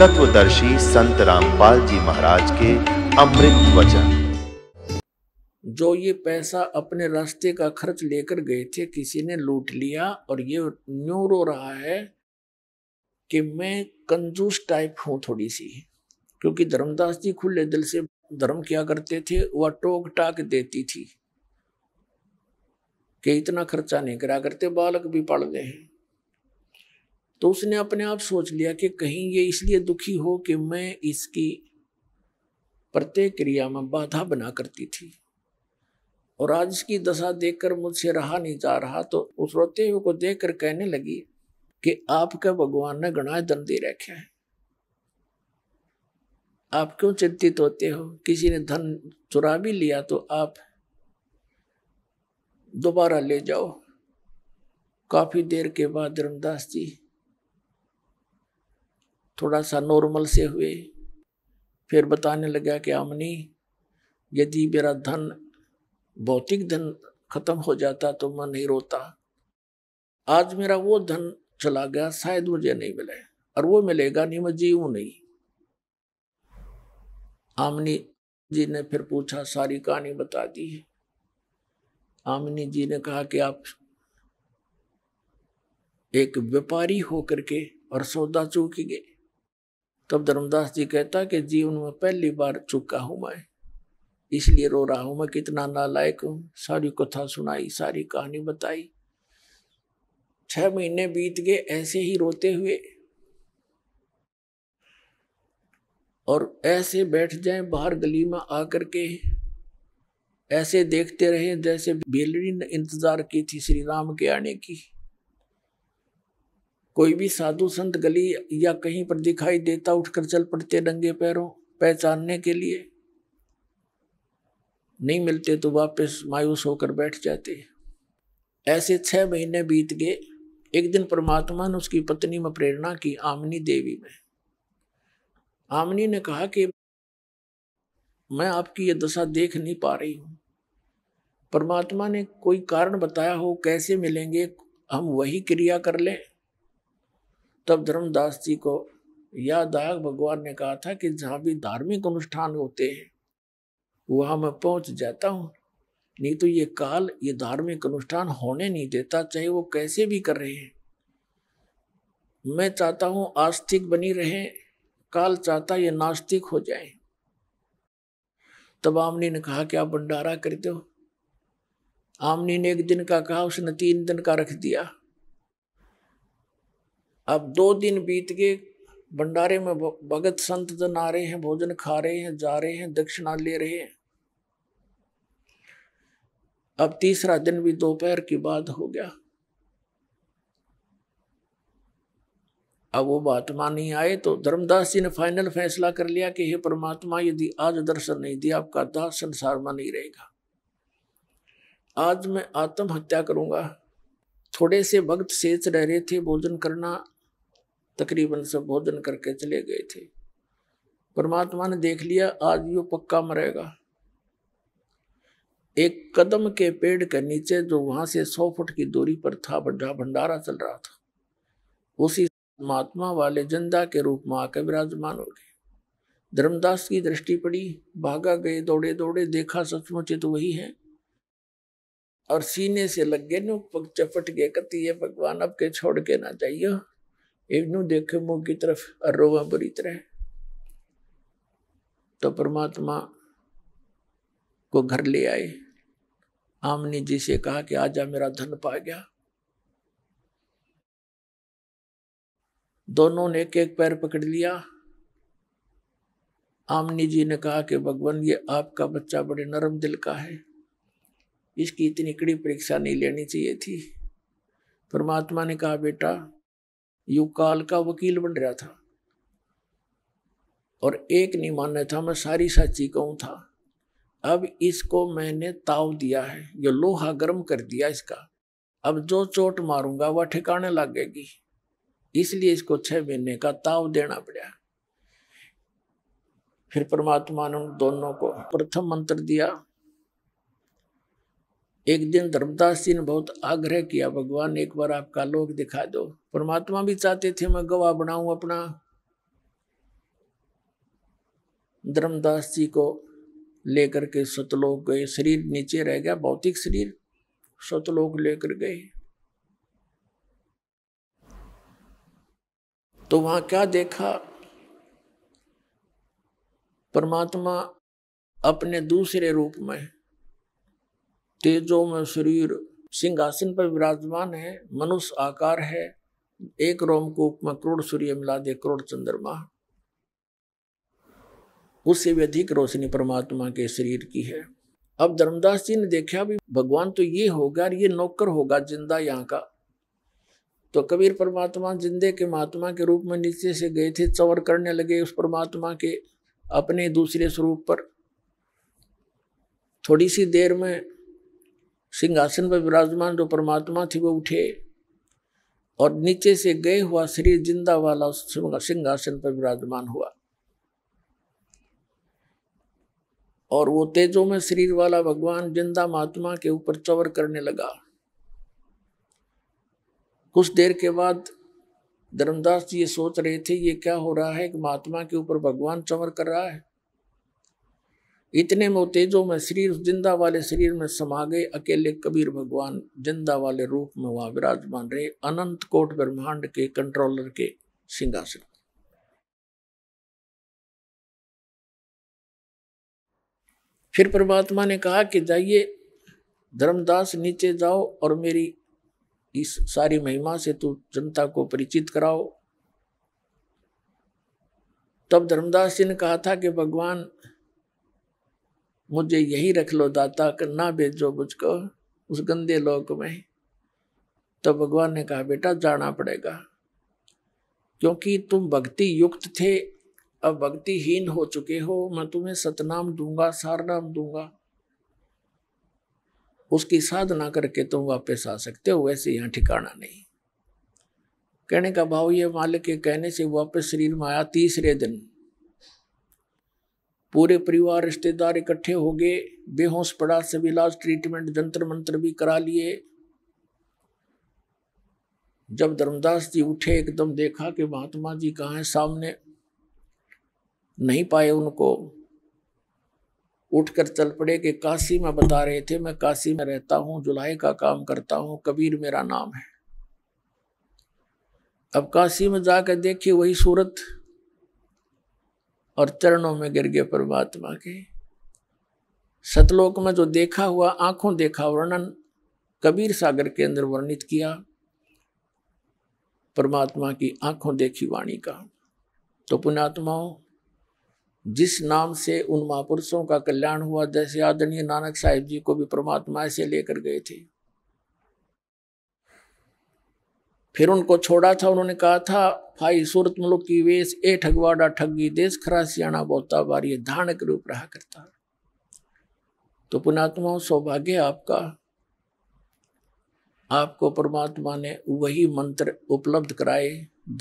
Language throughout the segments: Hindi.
तत्वदर्शी संत रामपाल जी महाराज के अमृत वचन जो ये पैसा अपने रास्ते का खर्च लेकर गए थे किसी ने लूट लिया और ये न्यू रो रहा है कि मैं कंजूस टाइप हूँ थोड़ी सी क्योंकि धर्मदास जी खुले दिल से धर्म किया करते थे वह टोक टाक देती थी कि इतना खर्चा नहीं करा करते बालक भी पढ़ गए हैं तो उसने अपने आप सोच लिया कि कहीं ये इसलिए दुखी हो कि मैं इसकी प्रत्येक क्रिया में बाधा बना करती थी और आज इसकी दशा देखकर मुझसे रहा नहीं जा रहा तो उस रोते हुए को देख कर कहने लगी कि आपका भगवान ने गणाय दम दे रखे है आप क्यों चिंतित होते हो किसी ने धन चुरा भी लिया तो आप दोबारा ले जाओ काफी देर के बाद रमदास जी थोड़ा सा नॉर्मल से हुए फिर बताने लगा कि अमनी यदि मेरा धन भौतिक धन खत्म हो जाता तो मैं नहीं रोता आज मेरा वो धन चला गया शायद मुझे नहीं मिले और वो मिलेगा नहीं मैं जीव नहीं आमनी जी ने फिर पूछा सारी कहानी बता दी है आमनी जी ने कहा कि आप एक व्यापारी होकर के और सौदा चूक गए तब धर्मदास जी कहता कि जीवन में पहली बार चुका हूं मैं इसलिए रो रहा हूं मैं कितना नालायक हूं सारी कथा सुनाई सारी कहानी बताई छह महीने बीत गए ऐसे ही रोते हुए और ऐसे बैठ जाए बाहर गली में आकर के ऐसे देखते रहे जैसे बेलरी ने इंतजार की थी श्री राम के आने की कोई भी साधु संत गली या कहीं पर दिखाई देता उठकर चल पड़ते नंगे पैरों पहचानने के लिए नहीं मिलते तो वापस मायूस होकर बैठ जाते ऐसे छह महीने बीत गए एक दिन परमात्मा ने उसकी पत्नी में प्रेरणा की आमनी देवी में आमनी ने कहा कि मैं आपकी ये दशा देख नहीं पा रही हूं परमात्मा ने कोई कारण बताया हो कैसे मिलेंगे हम वही क्रिया कर लें तब धर्मदास जी को याद आया भगवान ने कहा था कि जहाँ भी धार्मिक अनुष्ठान होते हैं वहाँ मैं पहुँच जाता हूँ नहीं तो ये काल ये धार्मिक अनुष्ठान होने नहीं देता चाहे वो कैसे भी कर रहे हैं मैं चाहता हूँ आस्तिक बनी रहे काल चाहता ये नास्तिक हो जाए तब आमनी ने कहा कि आप भंडारा करते हो आमनी ने एक दिन का कहा उसने तीन दिन का रख दिया अब दो दिन बीत गए भंडारे में भगत संत जन तो आ रहे हैं भोजन खा रहे हैं जा रहे हैं दक्षिणा ले रहे हैं अब तीसरा दिन भी दोपहर के बाद हो गया अब वो महात्मा नहीं आए तो धर्मदास जी ने फाइनल फैसला कर लिया कि हे परमात्मा यदि आज दर्शन नहीं दिया आपका दास संसार में नहीं रहेगा आज मैं आत्महत्या करूंगा थोड़े से भक्त शेष रह रहे थे भोजन करना तकरीबन सब भोजन करके चले गए थे परमात्मा ने देख लिया आज यो पक्का मरेगा एक कदम के पेड़ के नीचे जो वहां से सौ फुट की दूरी पर था बड़ा भंडारा चल रहा था उसी महात्मा वाले जिंदा के रूप में आकर विराजमान हो गए धर्मदास की दृष्टि पड़ी भागा गए दौड़े दौड़े देखा सचमुच तो वही है और सीने से लग गए नुक पग चपट गए कति ये भगवान अब के छोड़ के ना चाहिए देखे मुंह की तरफ અરોવા बुरी तरह तो परमात्मा को घर ले आए आमनी जी से कहा कि आजा मेरा धन पा गया दोनों ने एक एक पैर पकड़ लिया आमनी जी ने कहा कि भगवान ये आपका बच्चा बड़े नरम दिल का है इसकी इतनी कड़ी परीक्षा नहीं लेनी चाहिए थी परमात्मा ने कहा बेटा युग काल का वकील बन रहा था और एक नहीं मान था मैं सारी सच्ची कहूँ था अब इसको मैंने ताव दिया है ये लोहा गर्म कर दिया इसका अब जो चोट मारूंगा वह ठिकाने लगेगी इसलिए इसको छह महीने का ताव देना पड़ा फिर परमात्मा ने उन दोनों को प्रथम मंत्र दिया एक दिन धर्मदास जी ने बहुत आग्रह किया भगवान एक बार आपका लोक दिखा दो परमात्मा भी चाहते थे मैं गवाह बनाऊं अपना धर्मदास जी को लेकर के सतलोक गए शरीर नीचे रह गया भौतिक शरीर सतलोक लेकर गए तो वहां क्या देखा परमात्मा अपने दूसरे रूप में तेजो में शरीर सिंहासन पर विराजमान है मनुष्य आकार है एक रोमकूप में करोड़ सूर्य मिला दे करोड़ चंद्रमा उससे भी अधिक रोशनी परमात्मा के शरीर की है अब धर्मदास जी ने देखा भी भगवान तो ये होगा और ये नौकर होगा जिंदा यहाँ का तो कबीर परमात्मा जिंदे के महात्मा के रूप में नीचे से गए थे चवर करने लगे उस परमात्मा के अपने दूसरे स्वरूप पर थोड़ी सी देर में सिंहासन पर विराजमान जो परमात्मा थी वो उठे और नीचे से गए हुआ शरीर जिंदा वाला सिंहासन पर विराजमान हुआ और वो तेजो में शरीर वाला भगवान जिंदा महात्मा के ऊपर चवर करने लगा कुछ देर के बाद धर्मदास जी ये सोच रहे थे ये क्या हो रहा है कि महात्मा के ऊपर भगवान चवर कर रहा है इतने में तेजो में शरीर जिंदा वाले शरीर में समा गए अकेले कबीर भगवान जिंदा वाले रूप में वहां विराजमान रहे अनंत कोट ब्रह्मांड के कंट्रोलर के सिंहासन फिर परमात्मा ने कहा कि जाइए धर्मदास नीचे जाओ और मेरी इस सारी महिमा से तू जनता को परिचित कराओ तब धर्मदास जी ने कहा था कि भगवान मुझे यही रख लो दाता कर ना भेजो मुझको उस गंदे लोक में तो भगवान ने कहा बेटा जाना पड़ेगा क्योंकि तुम भक्ति युक्त थे अब भक्ति हीन हो चुके हो मैं तुम्हें सतनाम दूंगा सारनाम दूंगा उसकी साधना करके तुम वापस आ सकते हो वैसे यहाँ ठिकाना नहीं कहने का भाव ये मालिक के कहने से वापस शरीर में आया तीसरे दिन पूरे परिवार रिश्तेदार इकट्ठे हो गए बेहोश पड़ा सब इलाज ट्रीटमेंट जंतर मंत्र भी करा लिए जब धर्मदास जी उठे एकदम देखा कि महात्मा जी कहाँ हैं सामने नहीं पाए उनको उठकर चल पड़े कि काशी में बता रहे थे मैं काशी में रहता हूँ जुलाई का काम करता हूँ कबीर मेरा नाम है अब काशी में जाकर देखिए वही सूरत और चरणों में गिर गए परमात्मा के सतलोक में जो देखा हुआ आंखों देखा वर्णन कबीर सागर के अंदर वर्णित किया परमात्मा की आंखों देखी वाणी का तो पुण्यात्माओं जिस नाम से उन महापुरुषों का कल्याण हुआ जैसे आदरणीय नानक साहिब जी को भी परमात्मा ऐसे लेकर गए थे फिर उनको छोड़ा था उन्होंने कहा था भाई सूरत मुलुक की वेश ए ठगवाड़ा ठगी देश खरा सियाणा बोता बारी धान के रूप रहा करता तो पुणात्मा सौभाग्य आपका आपको परमात्मा ने वही मंत्र उपलब्ध कराए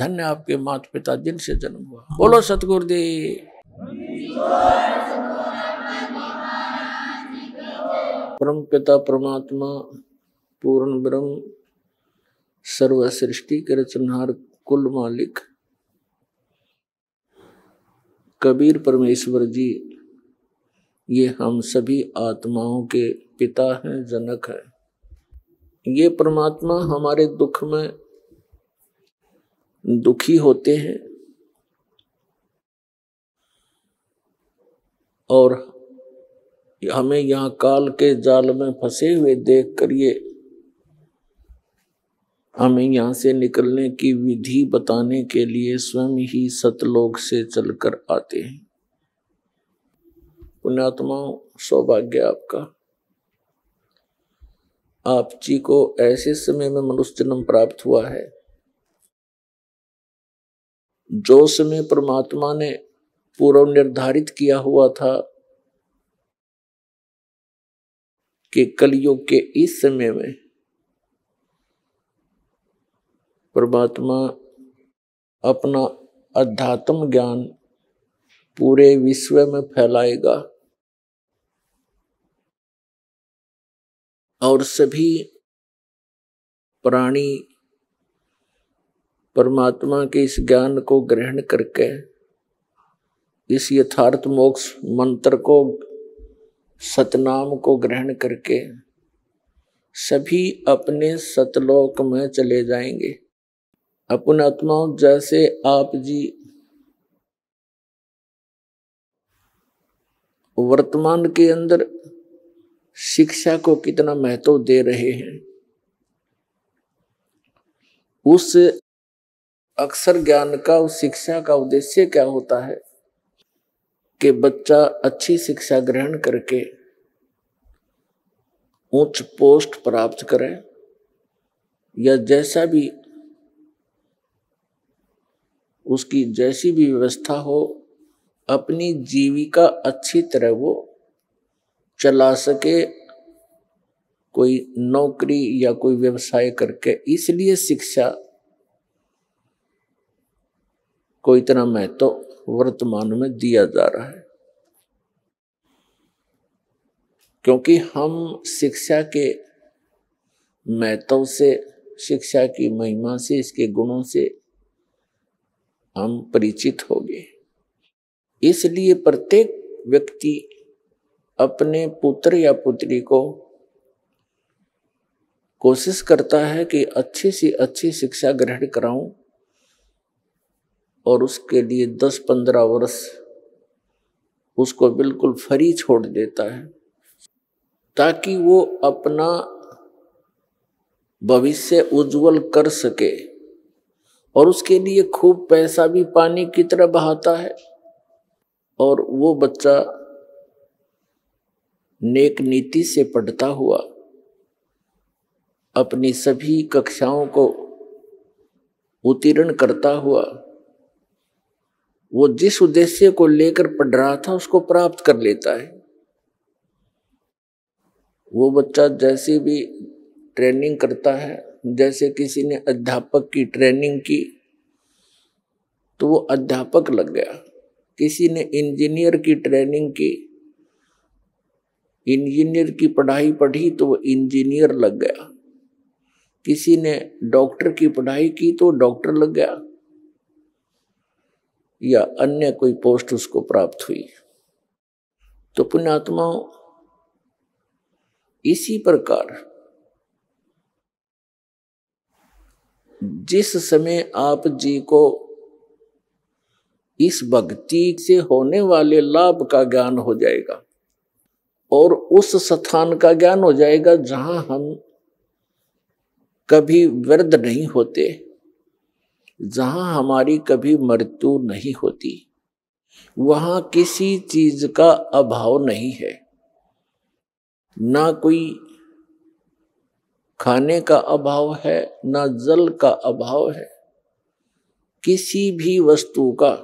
धन्य आपके माता पिता दिन से जन्म हुआ बोलो सतगुरुदेव परम पिता परमात्मा पूर्ण ब्रह्म सर्व सृष्टि के रचनहार कुल मालिक कबीर परमेश्वर जी ये हम सभी आत्माओं के पिता हैं जनक हैं ये परमात्मा हमारे दुख में दुखी होते हैं और हमें यहाँ काल के जाल में फंसे हुए देख कर ये हमें यहाँ से निकलने की विधि बताने के लिए स्वयं ही सतलोक से चलकर आते हैं पुण्यात्मा सौभाग्य आपका आप जी को ऐसे समय में मनुष्य जन्म प्राप्त हुआ है जो समय परमात्मा ने पूर्व निर्धारित किया हुआ था कि कलयुग के इस समय में परमात्मा अपना अध्यात्म ज्ञान पूरे विश्व में फैलाएगा और सभी प्राणी परमात्मा के इस ज्ञान को ग्रहण करके इस यथार्थ मोक्ष मंत्र को सतनाम को ग्रहण करके सभी अपने सतलोक में चले जाएंगे अपन आत्माओं जैसे आप जी वर्तमान के अंदर शिक्षा को कितना महत्व दे रहे हैं उस अक्सर ज्ञान का उस शिक्षा का उद्देश्य क्या होता है कि बच्चा अच्छी शिक्षा ग्रहण करके उच्च पोस्ट प्राप्त करे या जैसा भी उसकी जैसी भी व्यवस्था हो अपनी जीविका अच्छी तरह वो चला सके कोई नौकरी या कोई व्यवसाय करके इसलिए शिक्षा को इतना महत्व तो वर्तमान में दिया जा रहा है क्योंकि हम शिक्षा के महत्व से शिक्षा की महिमा से इसके गुणों से हम परिचित हो गए इसलिए प्रत्येक व्यक्ति अपने पुत्र या पुत्री को कोशिश करता है कि अच्छी से अच्छी शिक्षा ग्रहण कराऊं और उसके लिए 10-15 वर्ष उसको बिल्कुल फ्री छोड़ देता है ताकि वो अपना भविष्य उज्जवल कर सके और उसके लिए खूब पैसा भी पानी की तरह बहाता है और वो बच्चा नेक नीति से पढ़ता हुआ अपनी सभी कक्षाओं को उत्तीर्ण करता हुआ वो जिस उद्देश्य को लेकर पढ़ रहा था उसको प्राप्त कर लेता है वो बच्चा जैसे भी ट्रेनिंग करता है जैसे किसी ने अध्यापक की ट्रेनिंग की तो वो अध्यापक लग गया किसी ने इंजीनियर की ट्रेनिंग की इंजीनियर की पढ़ाई पढ़ी तो वो इंजीनियर लग गया किसी ने डॉक्टर की पढ़ाई की तो डॉक्टर लग गया या अन्य कोई पोस्ट उसको प्राप्त हुई तो पुण्यात्माओं इसी प्रकार जिस समय आप जी को इस भक्ति से होने वाले लाभ का ज्ञान हो जाएगा और उस स्थान का ज्ञान हो जाएगा जहां हम कभी वृद्ध नहीं होते जहां हमारी कभी मृत्यु नहीं होती वहां किसी चीज का अभाव नहीं है ना कोई खाने का अभाव है ना जल का अभाव है किसी भी वस्तु का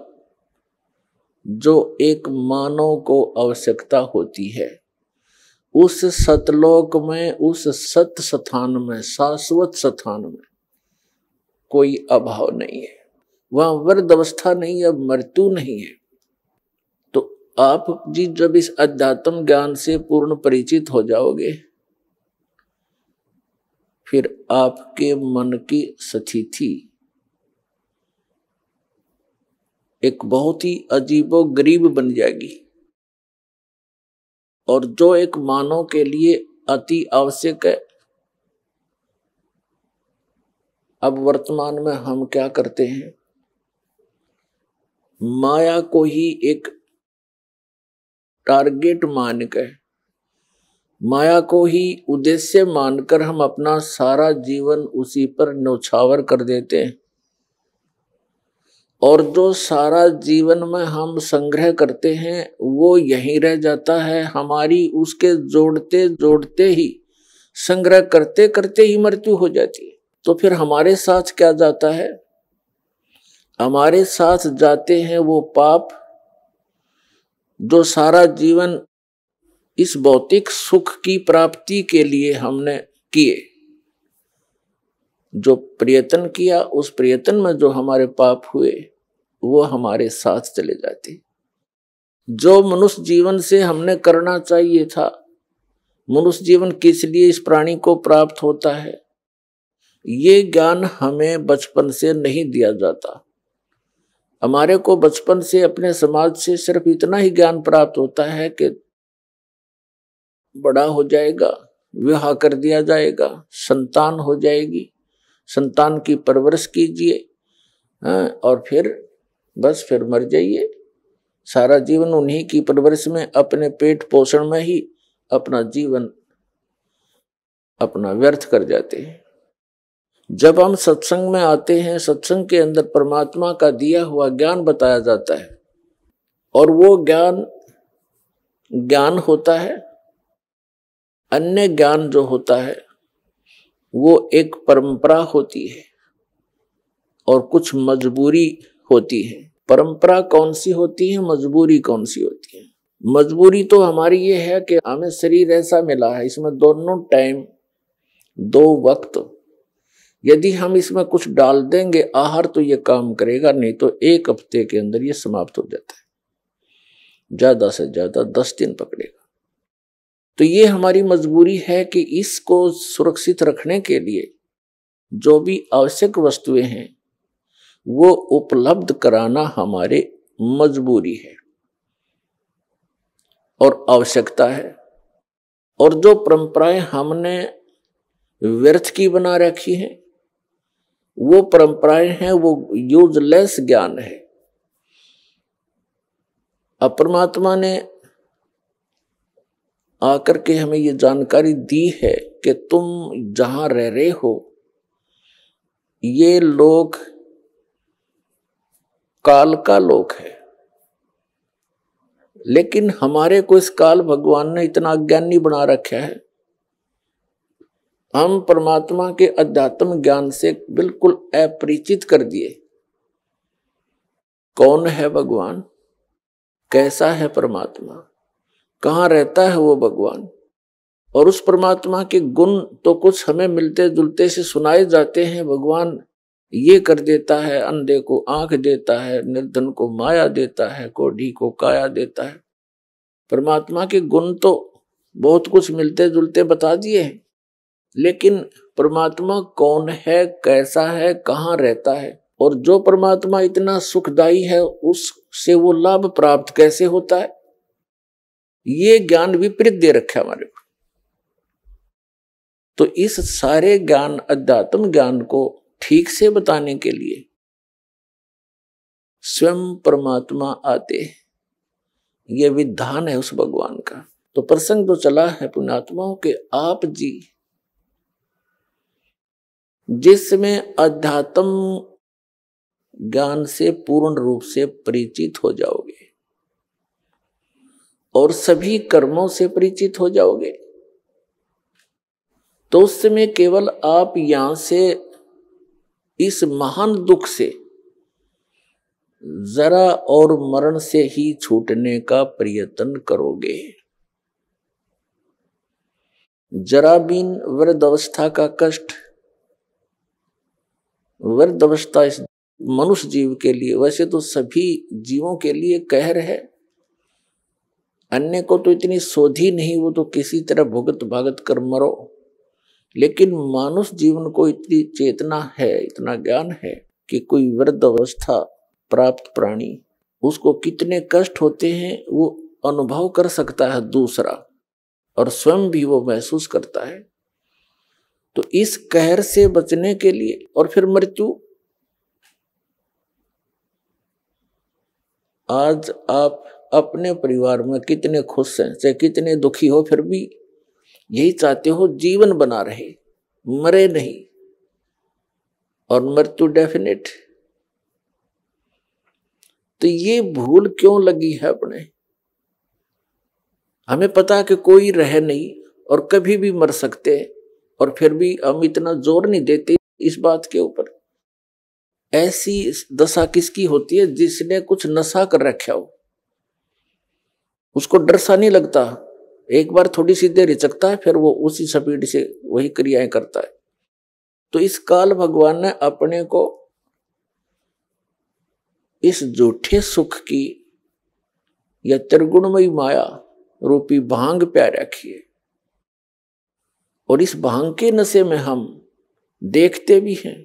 जो एक मानव को आवश्यकता होती है उस सतलोक में उस सत स्थान में शाश्वत स्थान में कोई अभाव नहीं है वहां वृद्ध अवस्था नहीं है मृत्यु नहीं है तो आप जी जब इस अध्यात्म ज्ञान से पूर्ण परिचित हो जाओगे फिर आपके मन की स्थिति एक बहुत ही अजीबो गरीब बन जाएगी और जो एक मानव के लिए अति आवश्यक है अब वर्तमान में हम क्या करते हैं माया को ही एक टारगेट मान के माया को ही उद्देश्य मानकर हम अपना सारा जीवन उसी पर नौछावर कर देते हैं और जो सारा जीवन में हम संग्रह करते हैं वो यहीं रह जाता है हमारी उसके जोड़ते जोड़ते ही संग्रह करते करते ही मृत्यु हो जाती है तो फिर हमारे साथ क्या जाता है हमारे साथ जाते हैं वो पाप जो सारा जीवन इस भौतिक सुख की प्राप्ति के लिए हमने किए जो प्रयत्न किया उस प्रयत्न में जो हमारे पाप हुए वो हमारे साथ चले जाते जो मनुष्य जीवन से हमने करना चाहिए था मनुष्य जीवन किस लिए इस प्राणी को प्राप्त होता है ये ज्ञान हमें बचपन से नहीं दिया जाता हमारे को बचपन से अपने समाज से सिर्फ इतना ही ज्ञान प्राप्त होता है कि बड़ा हो जाएगा विवाह कर दिया जाएगा संतान हो जाएगी संतान की परवरिश कीजिए हाँ, और फिर बस फिर मर जाइए सारा जीवन उन्हीं की परवरिश में अपने पेट पोषण में ही अपना जीवन अपना व्यर्थ कर जाते हैं जब हम सत्संग में आते हैं सत्संग के अंदर परमात्मा का दिया हुआ ज्ञान बताया जाता है और वो ज्ञान ज्ञान होता है अन्य ज्ञान जो होता है वो एक परंपरा होती है और कुछ मजबूरी होती है परंपरा कौन सी होती है मजबूरी कौन सी होती है मजबूरी तो हमारी ये है कि हमें शरीर ऐसा मिला है इसमें दोनों टाइम दो वक्त यदि हम इसमें कुछ डाल देंगे आहार तो ये काम करेगा नहीं तो एक हफ्ते के अंदर ये समाप्त हो जाता है ज़्यादा से ज़्यादा दस दिन पकड़ेगा तो ये हमारी मजबूरी है कि इसको सुरक्षित रखने के लिए जो भी आवश्यक वस्तुएं हैं वो उपलब्ध कराना हमारे मजबूरी है और आवश्यकता है और जो परंपराएं हमने व्यर्थ की बना रखी हैं वो परंपराएं हैं वो यूजलेस ज्ञान है अपरमात्मा ने आकर के हमें ये जानकारी दी है कि तुम जहां रह रहे हो ये लोग काल का लोग है लेकिन हमारे को इस काल भगवान ने इतना अज्ञानी बना रखा है हम परमात्मा के अध्यात्म ज्ञान से बिल्कुल अपरिचित कर दिए कौन है भगवान कैसा है परमात्मा कहाँ रहता है वो भगवान और उस परमात्मा के गुण तो कुछ हमें मिलते जुलते से सुनाए जाते हैं भगवान ये कर देता है अंधे को आंख देता है निर्धन को माया देता है कोढ़ी को काया देता है परमात्मा के गुण तो बहुत कुछ मिलते जुलते बता दिए हैं लेकिन परमात्मा कौन है कैसा है कहाँ रहता है और जो परमात्मा इतना सुखदाई है उससे वो लाभ प्राप्त कैसे होता है ये ज्ञान विपरीत दे रखा हमारे को तो इस सारे ज्ञान अध्यात्म ज्ञान को ठीक से बताने के लिए स्वयं परमात्मा आते ये विधान है उस भगवान का तो प्रसंग तो चला है पुणात्माओं के आप जी जिसमें अध्यात्म ज्ञान से पूर्ण रूप से परिचित हो जाओगे और सभी कर्मों से परिचित हो जाओगे तो उस समय केवल आप यहां से इस महान दुख से जरा और मरण से ही छूटने का प्रयत्न करोगे जरा बीन वृद्ध अवस्था का कष्ट वृद्ध अवस्था इस मनुष्य जीव के लिए वैसे तो सभी जीवों के लिए कहर है अन्य को तो इतनी सोधी नहीं वो तो किसी तरह भुगत भगत कर मरो लेकिन मानुष जीवन को इतनी चेतना है इतना ज्ञान है कि कोई वृद्ध अवस्था प्राप्त प्राणी उसको कितने कष्ट होते हैं वो अनुभव कर सकता है दूसरा और स्वयं भी वो महसूस करता है तो इस कहर से बचने के लिए और फिर मृत्यु आज आप अपने परिवार में कितने खुश हैं चाहे कितने दुखी हो फिर भी यही चाहते हो जीवन बना रहे मरे नहीं और मृत्यु डेफिनेट तो ये भूल क्यों लगी है अपने हमें पता कि कोई रह नहीं और कभी भी मर सकते और फिर भी हम इतना जोर नहीं देते इस बात के ऊपर ऐसी दशा किसकी होती है जिसने कुछ नशा कर रखा हो उसको डर सा नहीं लगता एक बार थोड़ी सी देर हिचकता है फिर वो उसी स्पीड से वही क्रियाएं करता है तो इस काल भगवान ने अपने को इस झूठे सुख की या त्रिगुणमयी माया रूपी भांग प्यार रखी है और इस भांग के नशे में हम देखते भी हैं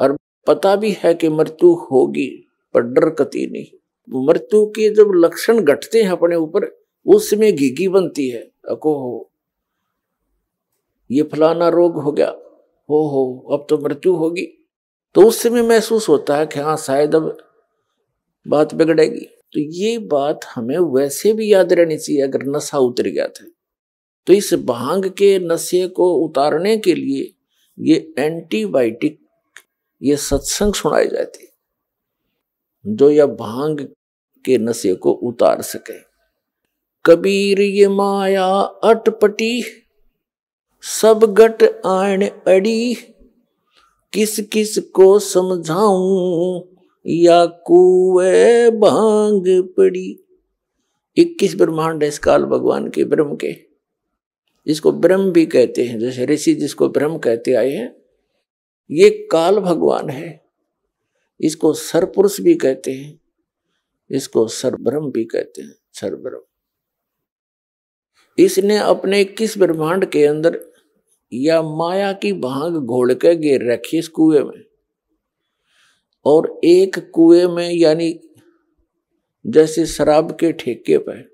और पता भी है कि मृत्यु होगी पर डर कती नहीं मृत्यु के जब लक्षण घटते हैं अपने ऊपर उस समय घीघी बनती है अको हो ये फलाना रोग हो गया हो हो अब तो मृत्यु होगी तो उस समय महसूस होता है कि हाँ शायद अब बात बिगड़ेगी तो ये बात हमें वैसे भी याद रहनी चाहिए अगर नशा उतर गया था तो इस भांग के नशे को उतारने के लिए ये एंटीबायोटिक ये सत्संग सुनाए जाते जो यह भांग उसके नशे को उतार सके कबीर ये माया अटपटी सब गट आण अड़ी किस किस को समझाऊं या कुए भांग पड़ी इक्कीस ब्रह्मांड है इस काल भगवान के ब्रह्म के जिसको ब्रह्म भी कहते हैं जैसे ऋषि जिसको ब्रह्म कहते आए हैं ये काल भगवान है इसको सरपुरुष भी कहते हैं इसको सरब्रह्म भी कहते हैं सरब्रह्म इसने अपने किस ब्रह्मांड के अंदर या माया की भांग घोल के गिर रखी इस कुएं में और एक कुएं में यानी जैसे शराब के ठेके पर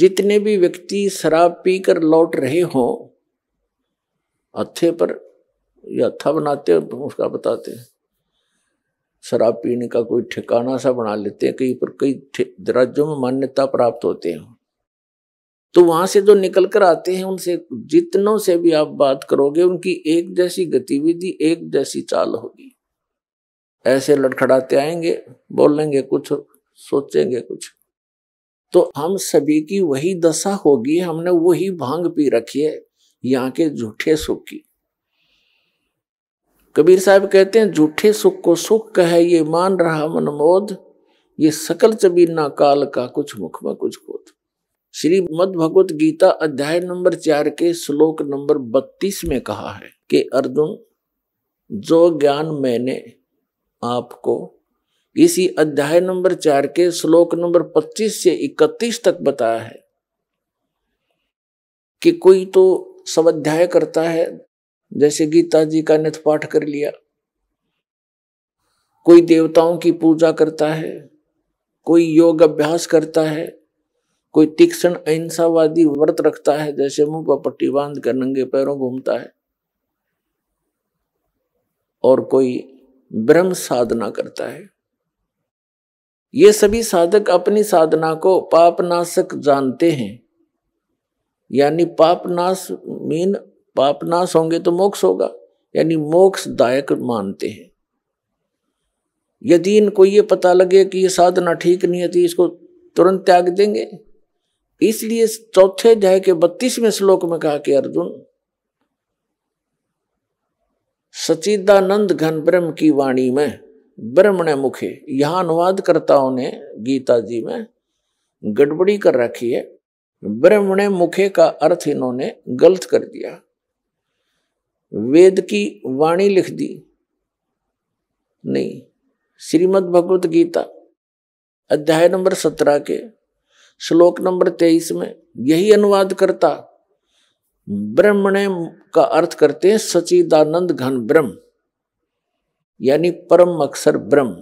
जितने भी व्यक्ति शराब पीकर लौट रहे हो हथे पर या था बनाते उसका बताते हैं शराब पीने का कोई ठिकाना सा बना लेते हैं कई पर कई राज्यों में मान्यता प्राप्त होते हैं तो वहां से जो निकल कर आते हैं उनसे जितनों से भी आप बात करोगे उनकी एक जैसी गतिविधि एक जैसी चाल होगी ऐसे लड़खड़ाते आएंगे बोलेंगे कुछ सोचेंगे कुछ तो हम सभी की वही दशा होगी हमने वही भांग पी रखी है यहाँ के झूठे सुख की कबीर साहब कहते हैं झूठे सुख को सुख कहे ये मान रहा मनमोद ये सकल चबीना काल का कुछ मुख में कुछ खोद श्री मद भगवत गीता अध्याय नंबर चार के श्लोक नंबर बत्तीस में कहा है कि अर्जुन जो ज्ञान मैंने आपको इसी अध्याय नंबर चार के श्लोक नंबर पच्चीस से इकतीस तक बताया है कि कोई तो सब अध्याय करता है जैसे गीता जी का नथ पाठ कर लिया कोई देवताओं की पूजा करता है कोई योग अभ्यास करता है कोई तीक्ष्ण अहिंसावादी व्रत रखता है जैसे मुंह पर पट्टी बांध कर नंगे पैरों घूमता है और कोई ब्रह्म साधना करता है ये सभी साधक अपनी साधना को पापनाशक जानते हैं यानी पापनाश मीन पाप नाश होंगे तो मोक्ष होगा यानी मोक्ष दायक मानते हैं यदि इनको ये पता लगे कि ये साधना ठीक नहीं तो इसको तुरंत त्याग देंगे इसलिए चौथे अध्याय के बत्तीसवें श्लोक में कहा कि अर्जुन सचिदानंद घन ब्रह्म की वाणी में ब्रह्मण मुखे यहां अनुवाद ने गीता जी में गड़बड़ी कर रखी है ब्रह्मण मुखे का अर्थ इन्होंने गलत कर दिया वेद की वाणी लिख दी नहीं श्रीमद् भगवत गीता अध्याय नंबर सत्रह के श्लोक नंबर तेईस में यही अनुवाद करता ब्रह्मणे का अर्थ करते हैं सचिदानंद घन ब्रह्म यानी परम अक्षर ब्रह्म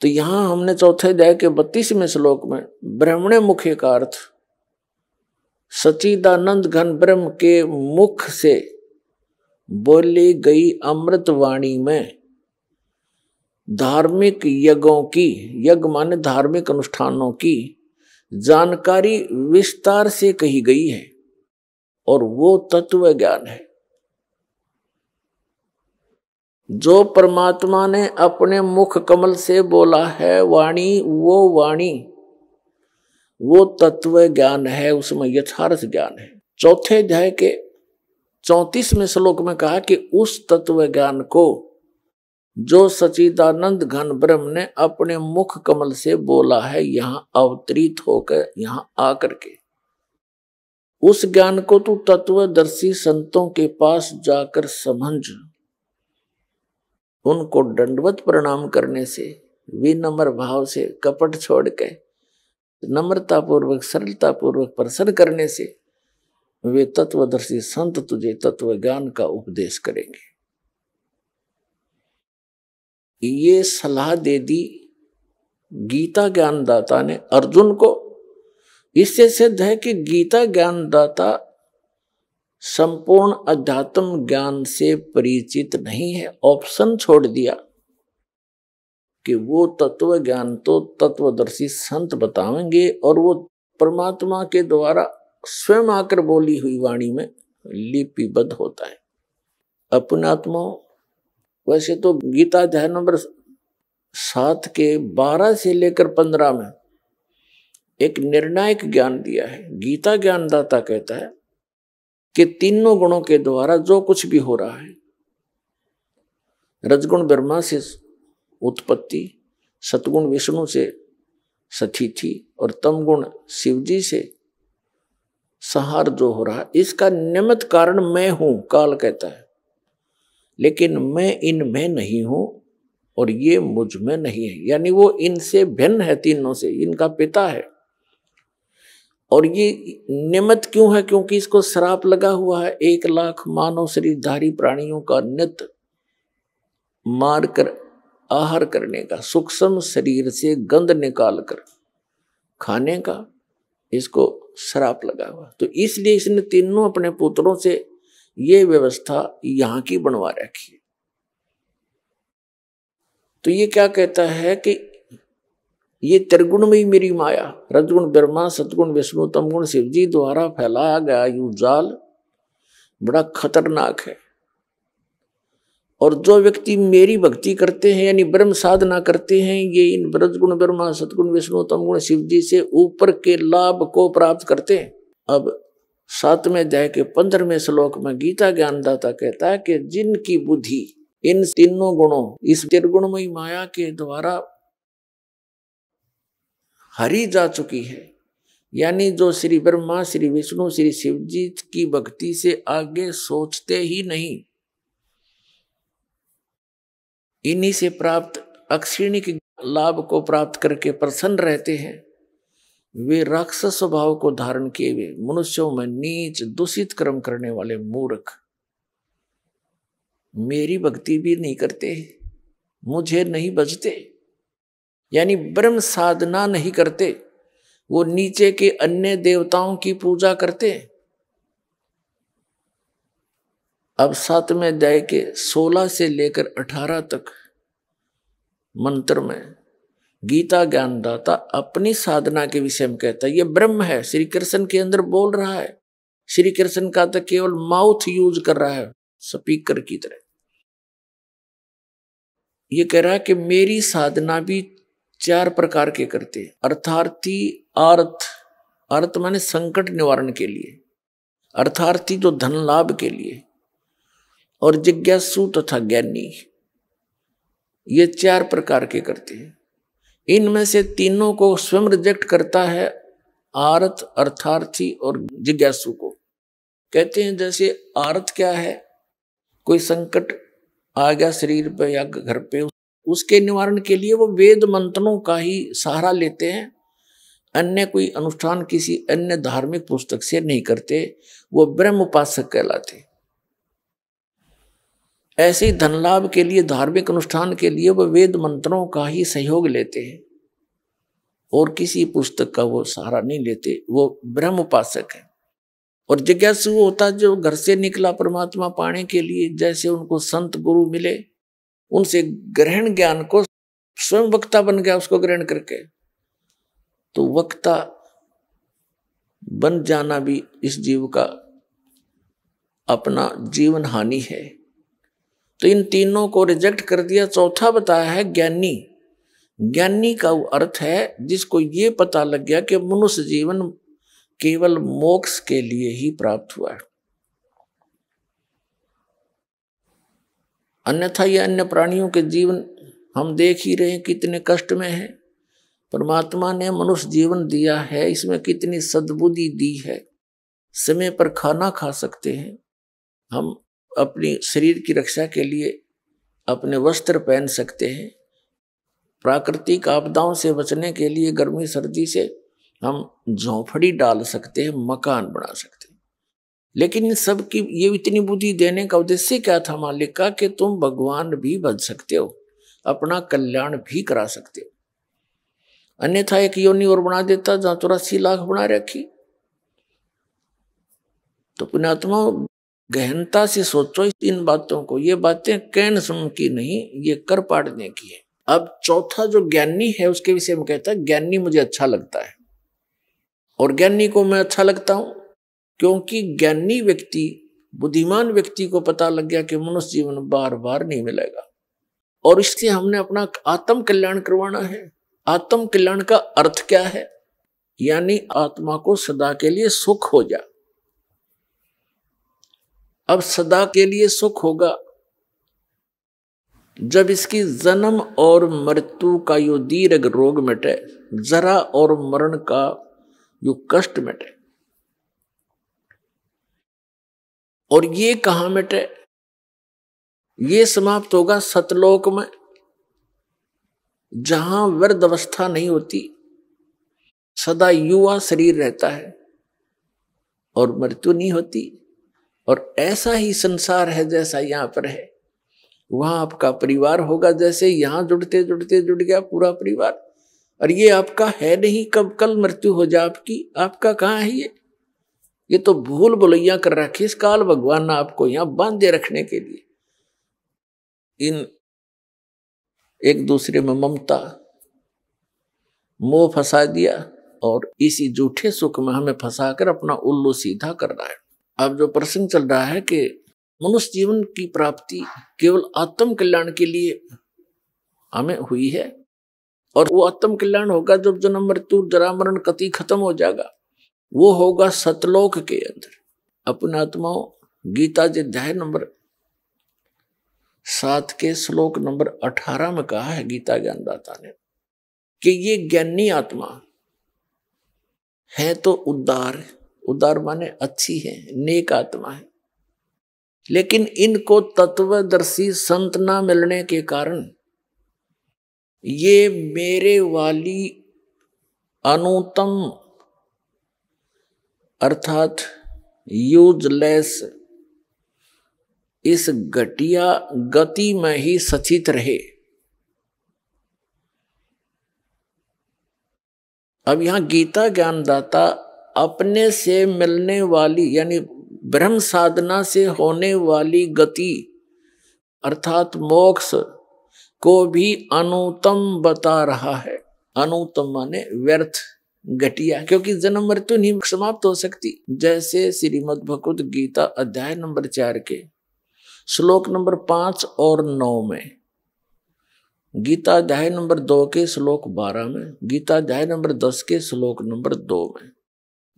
तो यहां हमने चौथे अध्याय के बत्तीसवें श्लोक में ब्रह्मणे मुखे का अर्थ सचिदानंद घन ब्रह्म के मुख से बोली गई अमृतवाणी में धार्मिक यज्ञों की यज्ञ माने धार्मिक अनुष्ठानों की जानकारी विस्तार से कही गई है और वो तत्व ज्ञान है जो परमात्मा ने अपने मुख कमल से बोला है वाणी वो वाणी वो तत्व ज्ञान है उसमें यथार्थ ज्ञान है चौथे अध्याय के चौतीसवें श्लोक में कहा कि उस तत्व ज्ञान को जो सचिदानंद घन ब्रह्म ने अपने मुख कमल से बोला है यहाँ अवतरित होकर यहाँ आकर के उस ज्ञान को तू तो तत्वदर्शी संतों के पास जाकर समझ उनको दंडवत प्रणाम करने से विनम्र भाव से कपट छोड़ के नम्रता पूर्वक सरलता पूर्वक प्रसन्न करने से वे तत्वदर्शी संत तुझे तत्व ज्ञान का उपदेश करेंगे ये सलाह दे दी गीता ज्ञानदाता ने अर्जुन को इससे सिद्ध है कि गीता ज्ञानदाता संपूर्ण अध्यात्म ज्ञान से परिचित नहीं है ऑप्शन छोड़ दिया कि वो तत्व ज्ञान तो तत्वदर्शी संत बताएंगे और वो परमात्मा के द्वारा स्वयं आकर बोली हुई वाणी में लिपिबद्ध होता है अपनात्मा वैसे तो गीता अध्याय नंबर सात के बारह से लेकर पंद्रह में एक निर्णायक ज्ञान दिया है गीता ज्ञानदाता कहता है कि तीनों गुणों के द्वारा जो कुछ भी हो रहा है रजगुण ब्रह्मा से उत्पत्ति सतगुण विष्णु से सती थी और तमगुण जी से सहार जो हो रहा इसका निमित्त कारण मैं हूं काल कहता है लेकिन मैं में नहीं हूं और ये मुझ में नहीं है यानी वो इनसे भिन्न है तीनों से इनका पिता है और ये नियमित क्यों है क्योंकि इसको श्राप लगा हुआ है एक लाख मानव शरीरधारी प्राणियों का नित मारकर आहार करने का सूक्ष्म शरीर से गंध निकाल कर खाने का इसको श्राप लगा हुआ तो इसलिए इसने तीनों अपने पुत्रों से ये व्यवस्था यहाँ की बनवा रखी है तो ये क्या कहता है कि ये त्रिगुण में ही मेरी माया रजगुण ब्रह्मा सतगुण विष्णु तमगुण शिवजी द्वारा फैलाया गया यू जाल बड़ा खतरनाक है और जो व्यक्ति मेरी भक्ति करते हैं यानी ब्रह्म साधना करते हैं ये इन ब्रज गुण ब्रह्मा सदगुण विष्णु तम गुण शिव जी से ऊपर के लाभ को प्राप्त करते हैं अब सातवें अध्याय के पंद्रहवें श्लोक में गीता ज्ञानदाता कहता है कि जिनकी बुद्धि इन तीनों गुणों इस त्रिगुणमयी माया के द्वारा हरी जा चुकी है यानी जो श्री ब्रह्मा श्री विष्णु श्री शिव जी की भक्ति से आगे सोचते ही नहीं इन्हीं से प्राप्त अक्षिणिक लाभ को प्राप्त करके प्रसन्न रहते हैं वे राक्षस स्वभाव को धारण किए हुए मनुष्यों में नीच दूषित कर्म करने वाले मूर्ख मेरी भक्ति भी नहीं करते मुझे नहीं बजते यानी ब्रह्म साधना नहीं करते वो नीचे के अन्य देवताओं की पूजा करते अब सातवें अध्याय के सोलह से लेकर अठारह तक मंत्र में गीता ज्ञानदाता अपनी साधना के विषय में कहता है ये ब्रह्म है श्री कृष्ण के अंदर बोल रहा है श्री कृष्ण का तो केवल माउथ यूज कर रहा है स्पीकर की तरह ये कह रहा है कि मेरी साधना भी चार प्रकार के करते अर्थार्थी अर्थ अर्थ माने संकट निवारण के लिए अर्थार्थी जो तो धन लाभ के लिए और जिज्ञासु तथा ज्ञानी ये चार प्रकार के करते हैं इनमें से तीनों को स्वयं रिजेक्ट करता है आरत अर्थार्थी और जिज्ञासु को कहते हैं जैसे आरत क्या है कोई संकट आ गया शरीर पे या घर पे उसके निवारण के लिए वो वेद मंत्रों का ही सहारा लेते हैं अन्य कोई अनुष्ठान किसी अन्य धार्मिक पुस्तक से नहीं करते वो ब्रह्म उपासक कहलाते ऐसे ही धन लाभ के लिए धार्मिक अनुष्ठान के लिए वह वेद मंत्रों का ही सहयोग लेते हैं और किसी पुस्तक का वो सहारा नहीं लेते वो ब्रह्म उपासक है और जिज्ञासु वो होता जो घर से निकला परमात्मा पाने के लिए जैसे उनको संत गुरु मिले उनसे ग्रहण ज्ञान को स्वयं वक्ता बन गया उसको ग्रहण करके तो वक्ता बन जाना भी इस जीव का अपना जीवन हानि है तो इन तीनों को रिजेक्ट कर दिया चौथा बताया है ज्ञानी ज्ञानी का वो अर्थ है जिसको ये पता लग गया कि मनुष्य जीवन केवल मोक्ष के लिए ही प्राप्त हुआ है अन्यथा ये अन्य प्राणियों के जीवन हम देख ही रहे हैं कितने कष्ट में है परमात्मा ने मनुष्य जीवन दिया है इसमें कितनी सद्बुद्धि दी है समय पर खाना खा सकते हैं हम अपनी शरीर की रक्षा के लिए अपने वस्त्र पहन सकते हैं प्राकृतिक आपदाओं से बचने के लिए गर्मी सर्दी से हम झोंपड़ी डाल सकते हैं मकान बना सकते हैं लेकिन इन सब की ये इतनी बुद्धि देने का उद्देश्य क्या था मालिक का कि तुम भगवान भी बन सकते हो अपना कल्याण भी करा सकते हो अन्यथा एक योनि और बना देता जहां चौरासी लाख बना रखी तो पुणात्मा गहनता से सोचो इन बातों को ये बातें कैन सुन की नहीं ये कर पाटने की है अब चौथा जो ज्ञानी है उसके विषय में कहता है ज्ञानी मुझे अच्छा लगता है और ज्ञानी को मैं अच्छा लगता हूं क्योंकि ज्ञानी व्यक्ति बुद्धिमान व्यक्ति को पता लग गया कि मनुष्य जीवन बार बार नहीं मिलेगा और इससे हमने अपना आत्म कल्याण करवाना है आत्म कल्याण का अर्थ क्या है यानी आत्मा को सदा के लिए सुख हो जा अब सदा के लिए सुख होगा जब इसकी जन्म और मृत्यु का यो दीर्घ रोग मिटे जरा और मरण का यो कष्ट मिटे और ये कहा मिटे ये समाप्त होगा सतलोक में जहां वृद्ध अवस्था नहीं होती सदा युवा शरीर रहता है और मृत्यु नहीं होती और ऐसा ही संसार है जैसा यहाँ पर है वहां आपका परिवार होगा जैसे यहाँ जुड़ते जुड़ते जुड़ गया पूरा परिवार और ये आपका है नहीं कब कल मृत्यु हो जाए आपकी आपका कहाँ है ये ये तो भूल भुलैया कर रखी इस काल भगवान ने आपको यहाँ बांधे रखने के लिए इन एक दूसरे में ममता मोह फंसा दिया और इसी जूठे सुख में हमें फंसा कर अपना उल्लू सीधा कर रहा है अब जो प्रश्न चल रहा है कि मनुष्य जीवन की प्राप्ति केवल आत्म कल्याण के लिए हमें हुई है और वो आत्म कल्याण होगा जब जन्म मृत्यु जरा मरण कति खत्म हो जाएगा वो होगा सतलोक के अंदर अपने आत्माओं गीता जी अध्याय नंबर सात के श्लोक नंबर अठारह में कहा है गीता ज्ञानदाता ने कि ये ज्ञानी आत्मा है तो उद्धार उदार माने अच्छी है नेक आत्मा है लेकिन इनको तत्वदर्शी संत ना मिलने के कारण ये मेरे वाली अनुतम अर्थात यूजलेस इस घटिया गति में ही सचित रहे अब यहां गीता ज्ञानदाता अपने से मिलने वाली यानी ब्रह्म साधना से होने वाली गति अर्थात मोक्ष को भी अनुतम बता रहा है अनुतम माने व्यर्थ घटिया क्योंकि जन्म मृत्यु नहीं समाप्त हो सकती जैसे श्रीमद भगवत गीता अध्याय नंबर चार के श्लोक नंबर पांच और नौ में गीता अध्याय नंबर दो के श्लोक बारह में गीता अध्याय नंबर दस के श्लोक नंबर दो में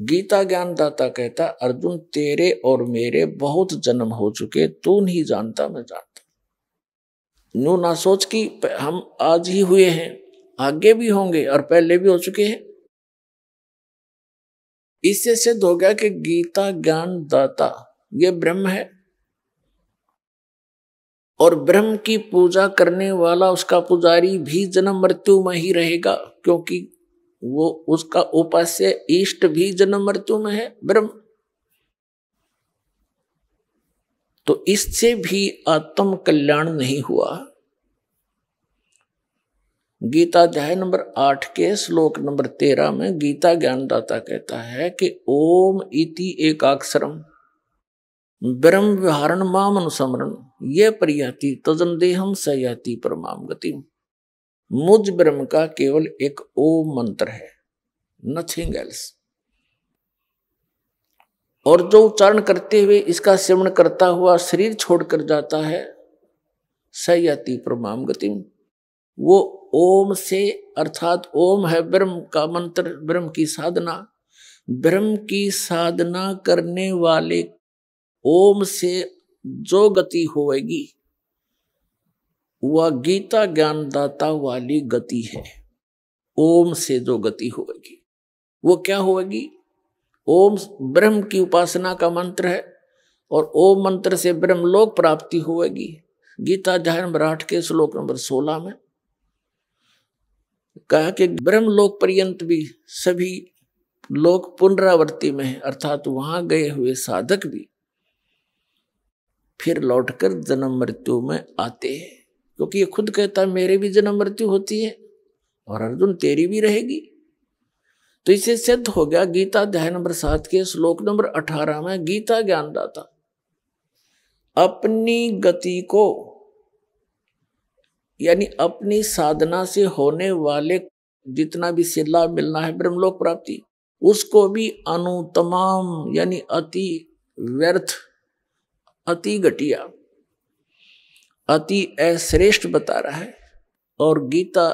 गीता ज्ञानदाता कहता अर्जुन तेरे और मेरे बहुत जन्म हो चुके तू नहीं जानता मैं जानता नू ना सोच कि हम आज ही हुए हैं आगे भी होंगे और पहले भी हो चुके हैं इससे सिद्ध हो गया कि गीता ज्ञान दाता ये ब्रह्म है और ब्रह्म की पूजा करने वाला उसका पुजारी भी जन्म मृत्यु में ही रहेगा क्योंकि वो उसका उपास्य इष्ट भी जन्म मृत्यु में है ब्रह्म तो इससे भी आत्म कल्याण नहीं हुआ गीता अध्याय नंबर आठ के श्लोक नंबर तेरह में गीता ज्ञानदाता कहता है कि ओम इति एकाक्षरम ब्रह्म विहारण माम अनुसमरण ये प्रयाति तजन देहम सयाति परमाम गतिम मुझ ब्रह्म का केवल एक ओम मंत्र है नथिंग एल्स और जो उच्चारण करते हुए इसका सेवन करता हुआ शरीर छोड़कर जाता है सयाति प्रमाम गति वो ओम से अर्थात ओम है ब्रह्म का मंत्र ब्रह्म की साधना ब्रह्म की साधना करने वाले ओम से जो गति होएगी वह गीता ज्ञानदाता वाली गति है ओम से जो गति होगी वो क्या होगी ओम ब्रह्म की उपासना का मंत्र है और ओम मंत्र से ब्रह्म लोक प्राप्ति होगी गीता जाहर मराठ के श्लोक नंबर सोलह में कहा कि ब्रह्म लोक पर्यंत भी सभी लोग पुनरावृत्ति में है अर्थात वहां गए हुए साधक भी फिर लौटकर जन्म मृत्यु में आते हैं क्योंकि ये खुद कहता है मेरे भी जन्म मृत्यु होती है और अर्जुन तेरी भी रहेगी तो इसे सिद्ध हो गया गीता अध्याय नंबर सात के श्लोक नंबर अठारह में गीता ज्ञानदाता अपनी गति को यानी अपनी साधना से होने वाले जितना भी सिला मिलना है ब्रह्मलोक प्राप्ति उसको भी अनुतमाम यानी अति व्यर्थ अति घटिया अति अश्रेष्ठ बता रहा है और गीता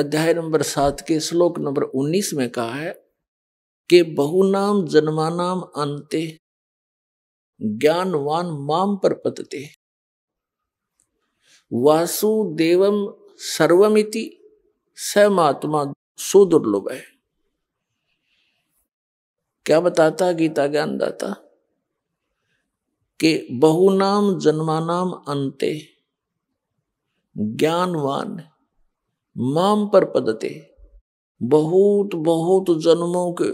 अध्याय नंबर सात के श्लोक नंबर उन्नीस में कहा है कि बहुनाम जन्मानाम अंते ज्ञानवान माम पर पतते वासुदेवम सर्वमिति सैमात्मा सुदुर्लभ है क्या बताता गीता ज्ञानदाता कि बहुनाम जन्मानाम अंते ज्ञानवान माम पर पदते बहुत बहुत जन्मों के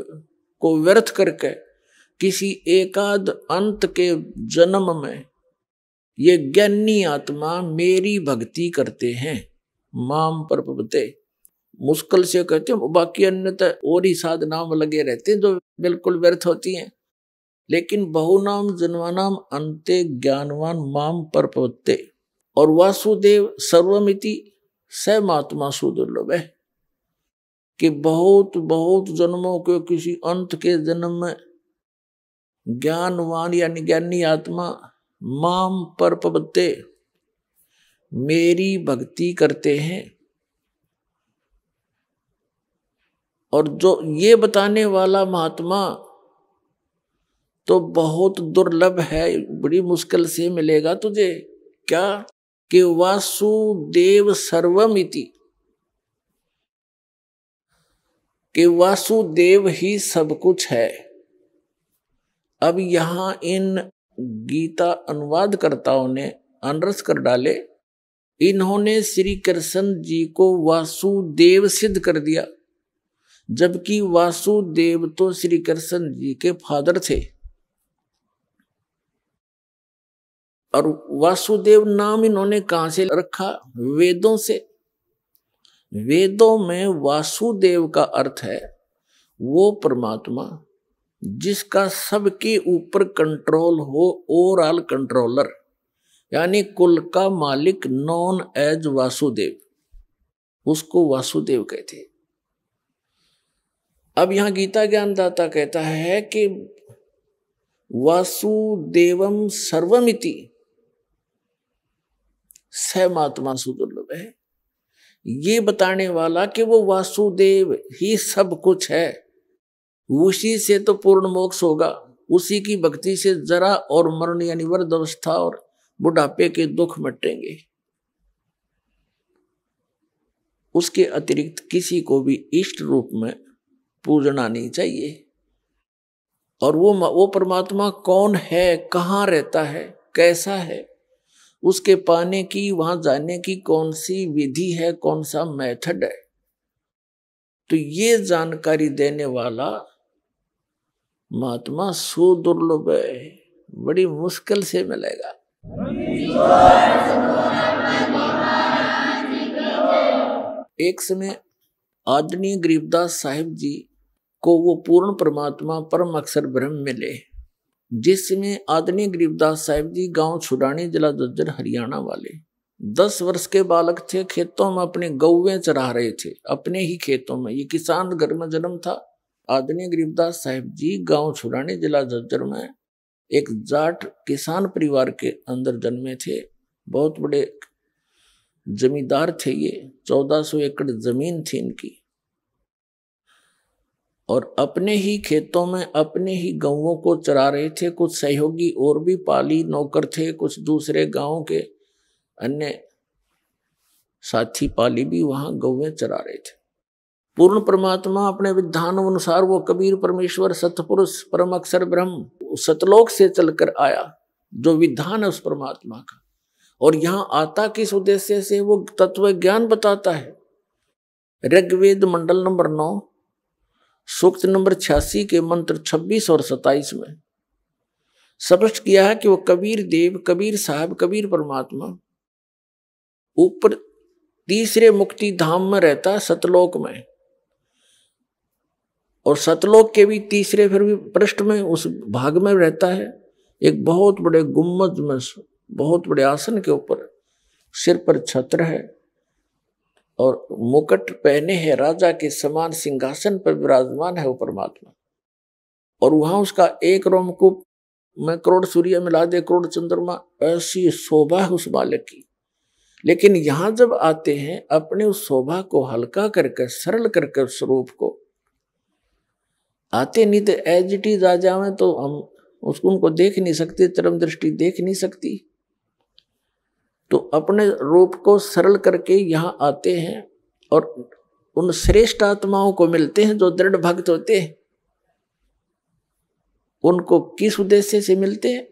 को व्यर्थ करके किसी एकाद अंत के जन्म में ये ज्ञानी आत्मा मेरी भक्ति करते हैं माम पर पदते मुश्किल से कहते हैं बाकी अन्य तो और ही में लगे रहते हैं जो बिल्कुल व्यर्थ होती हैं लेकिन बहुनाम जन्मानाम अंते ज्ञानवान माम पवते और वासुदेव सर्वमिति स महात्मा सुदुर्लभ है कि बहुत बहुत जन्मों के किसी अंत के जन्म में ज्ञानवान यानी ज्ञानी आत्मा माम पवते मेरी भक्ति करते हैं और जो ये बताने वाला महात्मा तो बहुत दुर्लभ है बड़ी मुश्किल से मिलेगा तुझे क्या कि वासुदेव सर्वमिति कि वासुदेव ही सब कुछ है अब यहां इन गीता अनुवादकर्ताओं ने अनरस कर डाले इन्होंने श्री कृष्ण जी को वासुदेव सिद्ध कर दिया जबकि वासुदेव तो श्री कृष्ण जी के फादर थे और वासुदेव नाम इन्होंने कहा से रखा वेदों से वेदों में वासुदेव का अर्थ है वो परमात्मा जिसका सबके ऊपर कंट्रोल हो ओवरऑल कंट्रोलर यानी कुल का मालिक नॉन एज वासुदेव उसको वासुदेव कहते हैं अब यहां गीता ज्ञानदाता कहता है कि वासुदेवम सर्वमिति सहमात्मा सुदुर्लभ है ये बताने वाला कि वो वासुदेव ही सब कुछ है उसी से तो पूर्ण मोक्ष होगा उसी की भक्ति से जरा और मरण यानी वर्द अवस्था और बुढ़ापे के दुख मिटेंगे उसके अतिरिक्त किसी को भी इष्ट रूप में पूजना नहीं चाहिए और वो वो परमात्मा कौन है कहाँ रहता है कैसा है उसके पाने की वहां जाने की कौन सी विधि है कौन सा मेथड है तो ये जानकारी देने वाला महात्मा सुदुर्लभ है बड़ी मुश्किल से मिलेगा एक समय आदनीय गरीबदास साहिब जी को वो पूर्ण परमात्मा परम अक्षर ब्रह्म मिले जिसमें आदनी गरीबदास साहिब जी गांव छुड़ाने जिला जज्जर हरियाणा वाले दस वर्ष के बालक थे खेतों में अपने गौवे चरा रहे थे अपने ही खेतों में ये किसान घर में जन्म था आदनी गरीबदास साहिब जी गांव छुड़ानी जिला जज्जर में एक जाट किसान परिवार के अंदर जन्मे थे बहुत बड़े जमींदार थे ये चौदह सौ एकड़ जमीन थी इनकी और अपने ही खेतों में अपने ही गांवों को चरा रहे थे कुछ सहयोगी और भी पाली नौकर थे कुछ दूसरे गांव के अन्य साथी पाली भी वहां गौवें चरा रहे थे पूर्ण परमात्मा अपने विधान अनुसार वो कबीर परमेश्वर सतपुरुष परम अक्षर ब्रह्म सतलोक से चलकर आया जो विधान है उस परमात्मा का और यहाँ आता किस उद्देश्य से वो तत्व ज्ञान बताता है ऋग्वेद मंडल नंबर नौ सूक्त नंबर छियासी के मंत्र 26 और 27 में स्पष्ट किया है कि वो कबीर देव कबीर साहब कबीर परमात्मा ऊपर तीसरे मुक्ति धाम में रहता सतलोक में और सतलोक के भी तीसरे फिर भी पृष्ठ में उस भाग में रहता है एक बहुत बड़े गुम्मद में बहुत बड़े आसन के ऊपर सिर पर छत्र है और मुकुट पहने हैं राजा के समान सिंहासन पर विराजमान है वो परमात्मा और वहां उसका एक रोमकूप में करोड़ सूर्य मिला दे करोड़ चंद्रमा ऐसी शोभा है उस बालक की लेकिन यहां जब आते हैं अपने उस शोभा को हल्का करके सरल करके स्वरूप को आते नहीं तो एज इट इज आ जाए तो हम उसको उनको देख नहीं सकते चरम दृष्टि देख नहीं सकती तो अपने रूप को सरल करके यहाँ आते हैं और उन श्रेष्ठ आत्माओं को मिलते हैं जो दृढ़ भक्त होते हैं उनको किस उद्देश्य से मिलते हैं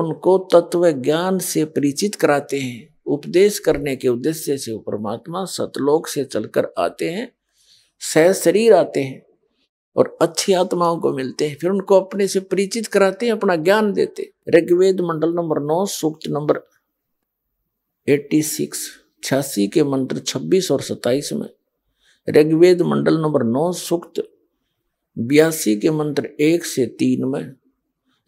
उनको तत्व ज्ञान से परिचित कराते हैं उपदेश करने के उद्देश्य से वो परमात्मा सतलोक से चलकर आते हैं सह शरीर आते हैं और अच्छी आत्माओं को मिलते हैं फिर उनको अपने से परिचित कराते हैं अपना ज्ञान देते ऋग्वेद मंडल नंबर नौ सूक्त नंबर एट्टी सिक्स छियासी के मंत्र छब्बीस और सत्ताईस में ऋग्वेद मंडल नंबर नौ सूक्त बयासी के मंत्र एक से तीन में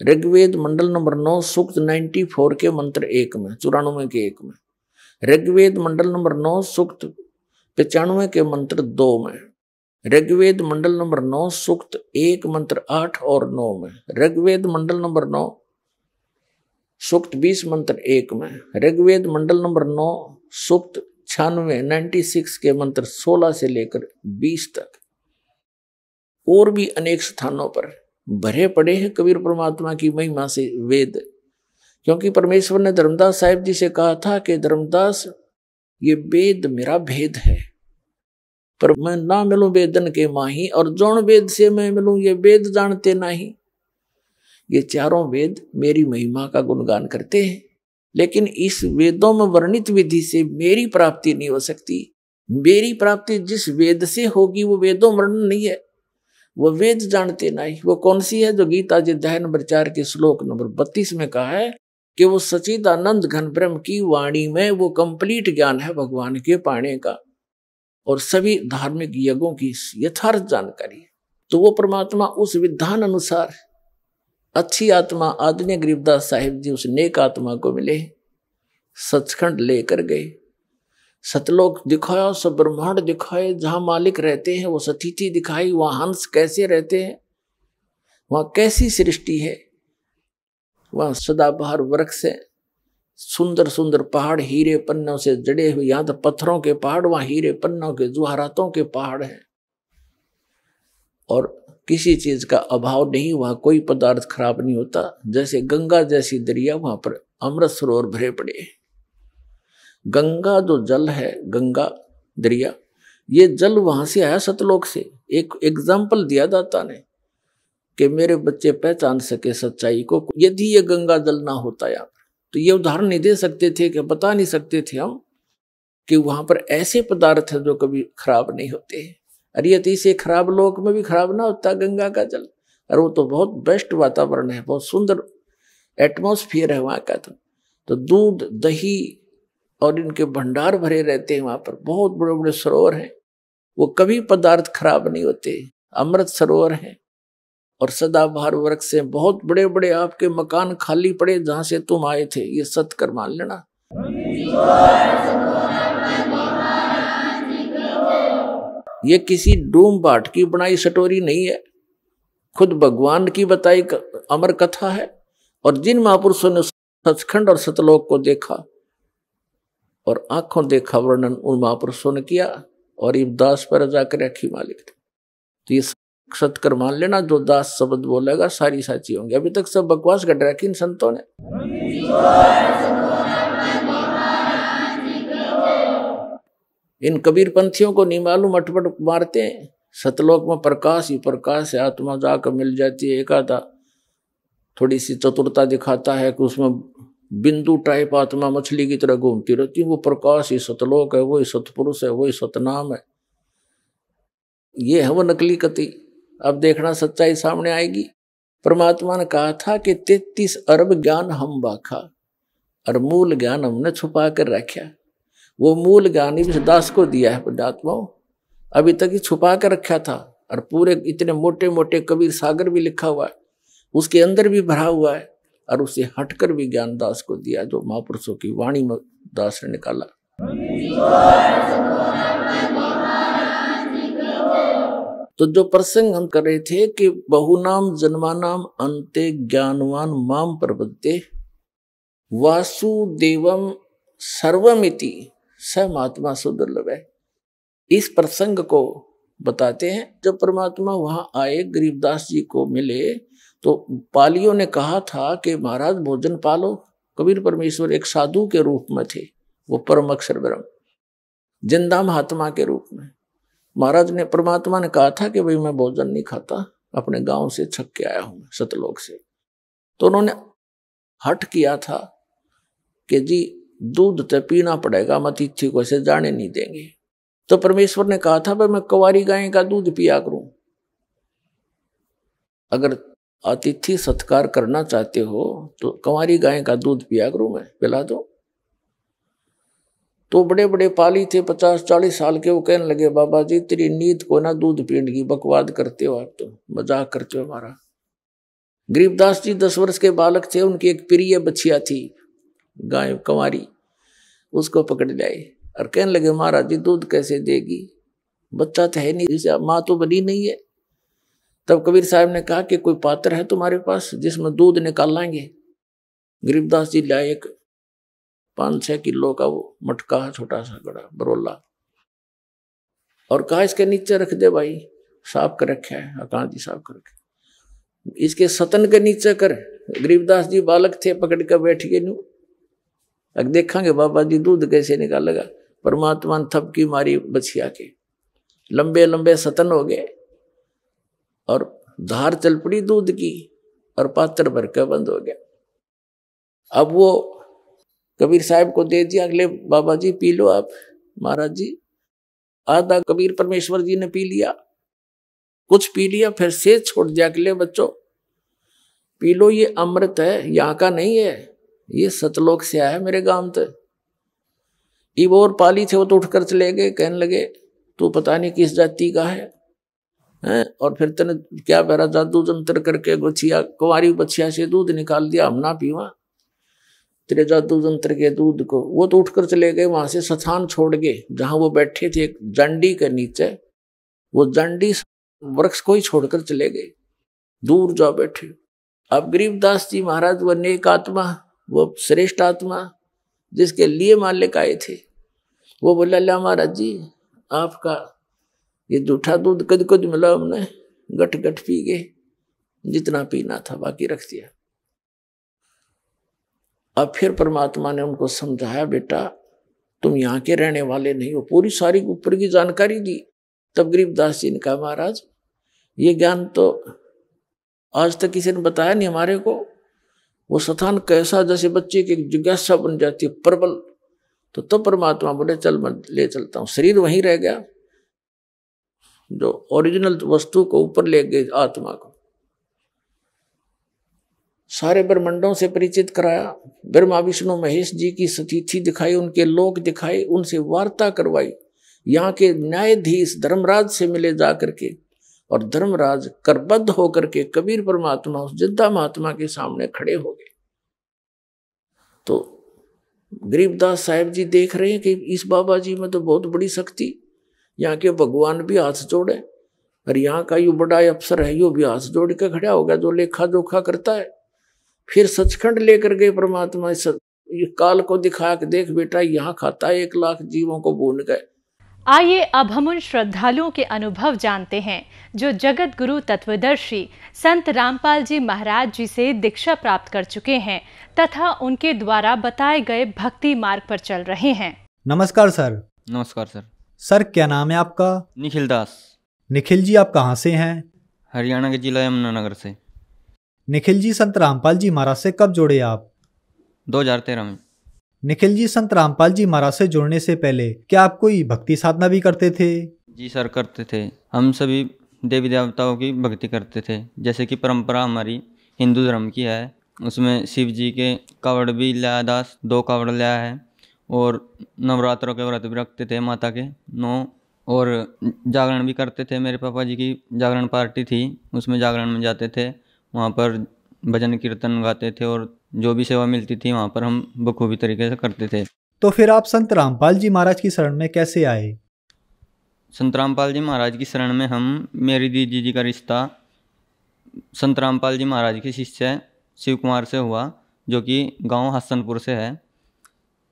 ऋग्वेद मंडल नंबर नौ सूक्त नाइन्टी फोर के मंत्र एक में चौरानवे के एक में ऋग्वेद मंडल नंबर नौ सूक्त पचानवे के मंत्र दो में ऋग्वेद मंडल नंबर नौ सूक्त एक मंत्र आठ और नौ में ऋग्वेद मंडल नंबर नौ सुक्त बीस मंत्र एक में ऋग्वेद मंडल नंबर नौ सुक्त छियानवे नाइन्टी सिक्स के मंत्र सोलह से लेकर बीस तक और भी अनेक स्थानों पर भरे पड़े हैं कबीर परमात्मा की महिमा से वेद क्योंकि परमेश्वर ने धर्मदास साहिब जी से कहा था कि धर्मदास ये वेद मेरा भेद है पर मैं ना मिलूं वेदन के माही और जौन वेद से मैं मिलूं ये वेद जानते नहीं ये चारों वेद मेरी महिमा का गुणगान करते हैं लेकिन इस वेदों में वर्णित विधि से मेरी प्राप्ति नहीं हो सकती मेरी प्राप्ति जिस वेद से होगी वो वेदों वर्णन नहीं है वो वेद जानते नहीं वो कौन सी है जो गीता जी अध्याय नंबर चार के श्लोक नंबर बत्तीस में कहा है कि वो सचिदानंद घन ब्रह्म की वाणी में वो कंप्लीट ज्ञान है भगवान के पाने का और सभी धार्मिक यज्ञों की यथार्थ जानकारी तो वो परमात्मा उस विधान अनुसार अच्छी आत्मा आदमी गरीबदास साहिब जी उस नेक आत्मा को मिले सचखंड लेकर गए सतलोक दिखाया सब ब्रह्मांड दिखाए जहाँ मालिक रहते हैं वो सतीथि दिखाई वहाँ हंस कैसे रहते हैं वहाँ कैसी सृष्टि है वहाँ सदाबहार वृक्ष है सुंदर सुंदर पहाड़ हीरे पन्नों से जड़े हुए यहाँ तो पत्थरों के पहाड़ वहाँ हीरे पन्नों के जुहारातों के पहाड़ हैं और किसी चीज का अभाव नहीं वहां कोई पदार्थ खराब नहीं होता जैसे गंगा जैसी दरिया वहां पर अमृत सरोवर भरे पड़े गंगा जो जल है गंगा दरिया ये जल वहां से आया सतलोक से एक एग्जाम्पल दिया दाता ने कि मेरे बच्चे पहचान सके सच्चाई को यदि ये गंगा जल ना होता यहाँ पर तो ये उदाहरण नहीं दे सकते थे कि बता नहीं सकते थे हम कि वहां पर ऐसे पदार्थ है जो कभी खराब नहीं होते हैं अरियती से खराब लोक में भी खराब ना होता गंगा का जल और वो तो बहुत बेस्ट वातावरण है बहुत सुंदर एटमोसफियर है वहाँ का तो तो दूध दही और इनके भंडार भरे रहते हैं वहाँ पर बहुत बड़े बड़े सरोवर हैं वो कभी पदार्थ खराब नहीं होते अमृत सरोवर हैं और सदाबहार वृक्ष से बहुत बड़े बड़े आपके मकान खाली पड़े जहाँ से तुम आए थे ये मान लेना ये किसी डूम बाट की बनाई सटोरी नहीं है खुद भगवान की बताई अमर कथा है और जिन महापुरुषों ने सचखंड और सतलोक को देखा और आंखों देखा वर्णन उन महापुरुषों ने किया और इब दास पर जाकर रखी मालिक तो ये सत्कर मान लेना जो दास शब्द बोलेगा सारी साची होंगी अभी तक सब बकवास घट रखी इन संतों ने इन कबीर पंथियों को नहीं मालूम अटपट मारते हैं सतलोक में प्रकाश ही प्रकाश है आत्मा जाकर मिल जाती है एक आधा थोड़ी सी चतुरता दिखाता है कि उसमें बिंदु टाइप आत्मा मछली की तरह घूमती रहती है वो प्रकाश ही सतलोक है वही सतपुरुष है वही सतनाम है ये है वो नकली कति अब देखना सच्चाई सामने आएगी परमात्मा ने कहा था कि तैतीस अरब ज्ञान हम बाखा और मूल ज्ञान हमने छुपा कर रखा वो मूल ज्ञान इस दास को दिया है पुण्यात्मा अभी तक ही छुपा कर रखा था और पूरे इतने मोटे मोटे कबीर सागर भी लिखा हुआ है उसके अंदर भी भरा हुआ है और उसे हटकर भी ज्ञान दास को दिया जो महापुरुषों की वाणी में दास ने निकाला तो जो प्रसंग हम कर रहे थे कि बहुनाम जन्मानाम अंत ज्ञानवान माम प्रबद्ध वासुदेवम सर्वमिति सहमात्मा सुदुर्लभ है इस प्रसंग को बताते हैं जब परमात्मा वहां आए गरीबदास जी को मिले तो पालियों ने कहा था कि महाराज भोजन पालो कबीर परमेश्वर एक साधु के रूप में थे वो परम अक्षर ब्रह्म जिंदा महात्मा के रूप में महाराज ने परमात्मा ने कहा था कि भाई मैं भोजन नहीं खाता अपने गांव से छक के आया हूं सतलोक से तो उन्होंने हट किया था कि जी दूध तो पीना पड़ेगा हम अतिथि को ऐसे जाने नहीं देंगे तो परमेश्वर ने कहा था भाई मैं कुवारी गाय का दूध पिया करूं अगर अतिथि सत्कार करना चाहते हो तो कंवारी गाय का दूध पिया करूं मैं पिला दो तो बड़े बड़े पाली थे पचास चालीस साल के वो कहने लगे बाबा जी तेरी नींद को ना दूध पीण की बकवाद करते हो आप तो मजाक करते हो हमारा गरीबदास जी दस वर्ष के बालक थे उनकी एक प्रिय बछिया थी गाय कंवारी उसको पकड़ लाए और कहने लगे महाराज जी दूध कैसे देगी बच्चा तो है नहीं जिसे माँ तो बनी नहीं है तब कबीर साहब ने कहा कि कोई पात्र है तुम्हारे पास जिसमें दूध निकाल लाएंगे गरीबदास जी लाए एक पाँच छः किलो का वो मटका है छोटा सा बड़ा बरोला और कहा इसके नीचे रख दे भाई साफ कर रखे है अकांत जी साफ कर रखे इसके सतन के नीचे कर गरीबदास जी बालक थे पकड़ कर बैठ गए नू अब देखेंगे बाबा जी दूध कैसे निकालेगा परमात्मा ने थपकी मारी बछिया के लंबे लंबे सतन हो गए और धार चल पड़ी दूध की और पात्र भर के बंद हो गया अब वो कबीर साहब को दे दिया अगले बाबा जी पी लो आप महाराज जी आधा कबीर परमेश्वर जी ने पी लिया कुछ पी लिया फिर से छोड़ दिया अगले बच्चों पी लो ये अमृत है यहाँ का नहीं है ये सतलोक से आया मेरे गांव तो इब और पाली थे वो तो उठकर चले गए कहने लगे तू पता नहीं किस जाति का है हैं और फिर तेने क्या बहरा जादू जंतर करके बछिया कुंवारी बछिया से दूध निकाल दिया हम ना पीवा तेरे जादू जंतर के दूध को वो तो उठकर चले गए वहां से स्थान छोड़ गए जहां वो बैठे थे एक जंडी के नीचे वो जंडी वृक्ष को ही छोड़कर चले गए दूर जाओ बैठे अब गरीबदास जी महाराज वह नेक आत्मा वो श्रेष्ठ आत्मा जिसके लिए मालिक आए थे वो बोला अल्लाह महाराज जी आपका ये जूठा दूध कद कद मिला हमने गट गट पी गए जितना पीना था बाकी रख दिया अब फिर परमात्मा ने उनको समझाया बेटा तुम यहाँ के रहने वाले नहीं हो पूरी सारी ऊपर की जानकारी दी तब गरीबदास जी ने कहा महाराज ये ज्ञान तो आज तक किसी ने बताया नहीं हमारे को वो स्थान कैसा जैसे बच्चे की जिज्ञासा बन जाती है प्रबल तो तब तो परमात्मा बोले चल मैं ले चलता हूँ शरीर वहीं रह गया जो ओरिजिनल वस्तु को ऊपर ले गई आत्मा को सारे ब्रह्मंडों से परिचित कराया ब्रह्मा विष्णु महेश जी की सतीथि दिखाई उनके लोक दिखाई उनसे वार्ता करवाई यहाँ के न्यायाधीश धर्मराज से मिले जा करके और धर्मराज करबद्ध होकर के कबीर परमात्मा उस जिद्दा महात्मा के सामने खड़े हो गए तो गरीबदास साहेब जी देख रहे हैं कि इस बाबा जी में तो बहुत बड़ी शक्ति यहाँ के भगवान भी हाथ जोड़े और यहाँ का यो बड़ा अफसर है यो भी हाथ जोड़ के खड़ा हो गया जो लेखा जोखा करता है फिर सचखंड लेकर गए परमात्मा इस काल को दिखा के देख बेटा यहाँ खाता है एक लाख जीवों को भून गए आइए अब हम उन श्रद्धालुओं के अनुभव जानते हैं जो जगत गुरु तत्वदर्शी संत रामपाल जी महाराज जी से दीक्षा प्राप्त कर चुके हैं तथा उनके द्वारा बताए गए भक्ति मार्ग पर चल रहे हैं नमस्कार सर नमस्कार सर सर क्या नाम है आपका निखिल दास निखिल जी आप कहाँ से हैं हरियाणा के जिला यमुनानगर से निखिल जी संत रामपाल जी महाराज से कब जोड़े आप 2013 में निखिल जी संत रामपाल जी महाराज से जुड़ने से पहले क्या आप कोई भक्ति साधना भी करते थे जी सर करते थे हम सभी देवी देवताओं की भक्ति करते थे जैसे कि परंपरा हमारी हिंदू धर्म की है उसमें शिव जी के कावड़ भी लाया दास दो कावड़ लाया है और नवरात्रों के व्रत भी रखते थे माता के नौ और जागरण भी करते थे मेरे पापा जी की जागरण पार्टी थी उसमें जागरण में जाते थे वहाँ पर भजन कीर्तन गाते थे और जो भी सेवा मिलती थी वहाँ पर हम बखूबी तरीके से करते थे तो फिर आप संत रामपाल जी महाराज की शरण में कैसे आए संत रामपाल जी महाराज की शरण में हम मेरी दीदी जी का रिश्ता संत रामपाल जी महाराज के शिष्य शिव कुमार से हुआ जो कि गांव हसनपुर से है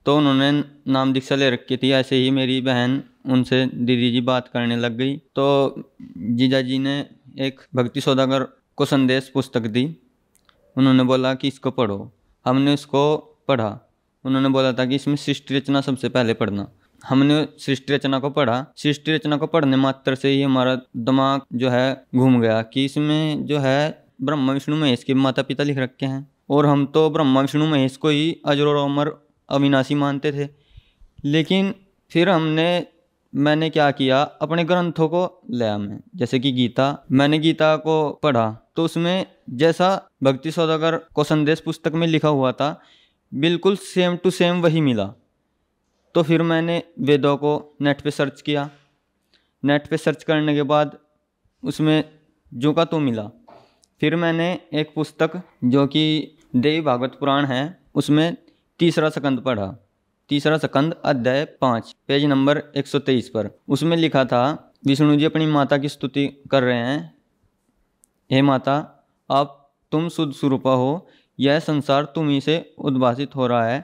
तो उन्होंने नाम दीक्षा ले रखी थी ऐसे ही मेरी बहन उनसे दीदी जी बात करने लग गई तो जीजा जी ने एक भक्ति सौदागर को संदेश पुस्तक दी उन्होंने बोला कि इसको पढ़ो हमने उसको पढ़ा उन्होंने बोला था कि इसमें सृष्टि रचना सबसे पहले पढ़ना हमने सृष्टि रचना को पढ़ा सृष्टि रचना को पढ़ने मात्र से ही हमारा दिमाग जो है घूम गया कि इसमें जो है ब्रह्मा विष्णु महेश के माता पिता लिख रखे हैं और हम तो ब्रह्मा विष्णु महेश को ही अजर अमर अविनाशी मानते थे लेकिन फिर हमने मैंने क्या किया अपने ग्रंथों को लिया मैं जैसे कि गीता मैंने गीता को पढ़ा तो उसमें जैसा भक्ति सौदागर को संदेश पुस्तक में लिखा हुआ था बिल्कुल सेम टू सेम वही मिला तो फिर मैंने वेदों को नेट पे सर्च किया नेट पे सर्च करने के बाद उसमें जो का तो मिला फिर मैंने एक पुस्तक जो कि देवी भागवत पुराण है उसमें तीसरा सकंद पढ़ा तीसरा सकंद अध्याय पाँच पेज नंबर 123 पर उसमें लिखा था विष्णु जी अपनी माता की स्तुति कर रहे हैं हे माता आप तुम शुद्ध स्वरूपा हो यह संसार तुम्ही से उद्भाषित हो रहा है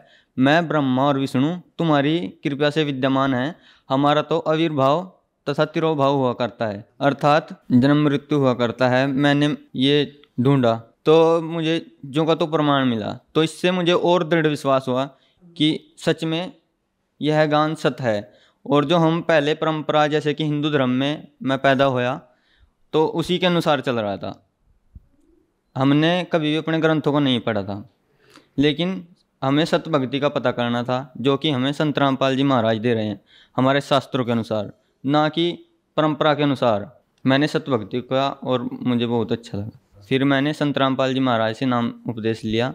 मैं ब्रह्मा और विष्णु तुम्हारी कृपया से विद्यमान है हमारा तो आविर्भाव तथा तिरोभाव हुआ करता है अर्थात जन्म मृत्यु हुआ करता है मैंने ये ढूंढा तो मुझे जो का तो प्रमाण मिला तो इससे मुझे और दृढ़ विश्वास हुआ कि सच में यह गान सत है और जो हम पहले परंपरा जैसे कि हिंदू धर्म में मैं पैदा होया तो उसी के अनुसार चल रहा था हमने कभी भी अपने ग्रंथों को नहीं पढ़ा था लेकिन हमें सत भक्ति का पता करना था जो कि हमें संत रामपाल जी महाराज दे रहे हैं हमारे शास्त्रों के अनुसार ना कि परंपरा के अनुसार मैंने सतभक्ति का और मुझे बहुत अच्छा लगा फिर मैंने संत रामपाल जी महाराज से नाम उपदेश लिया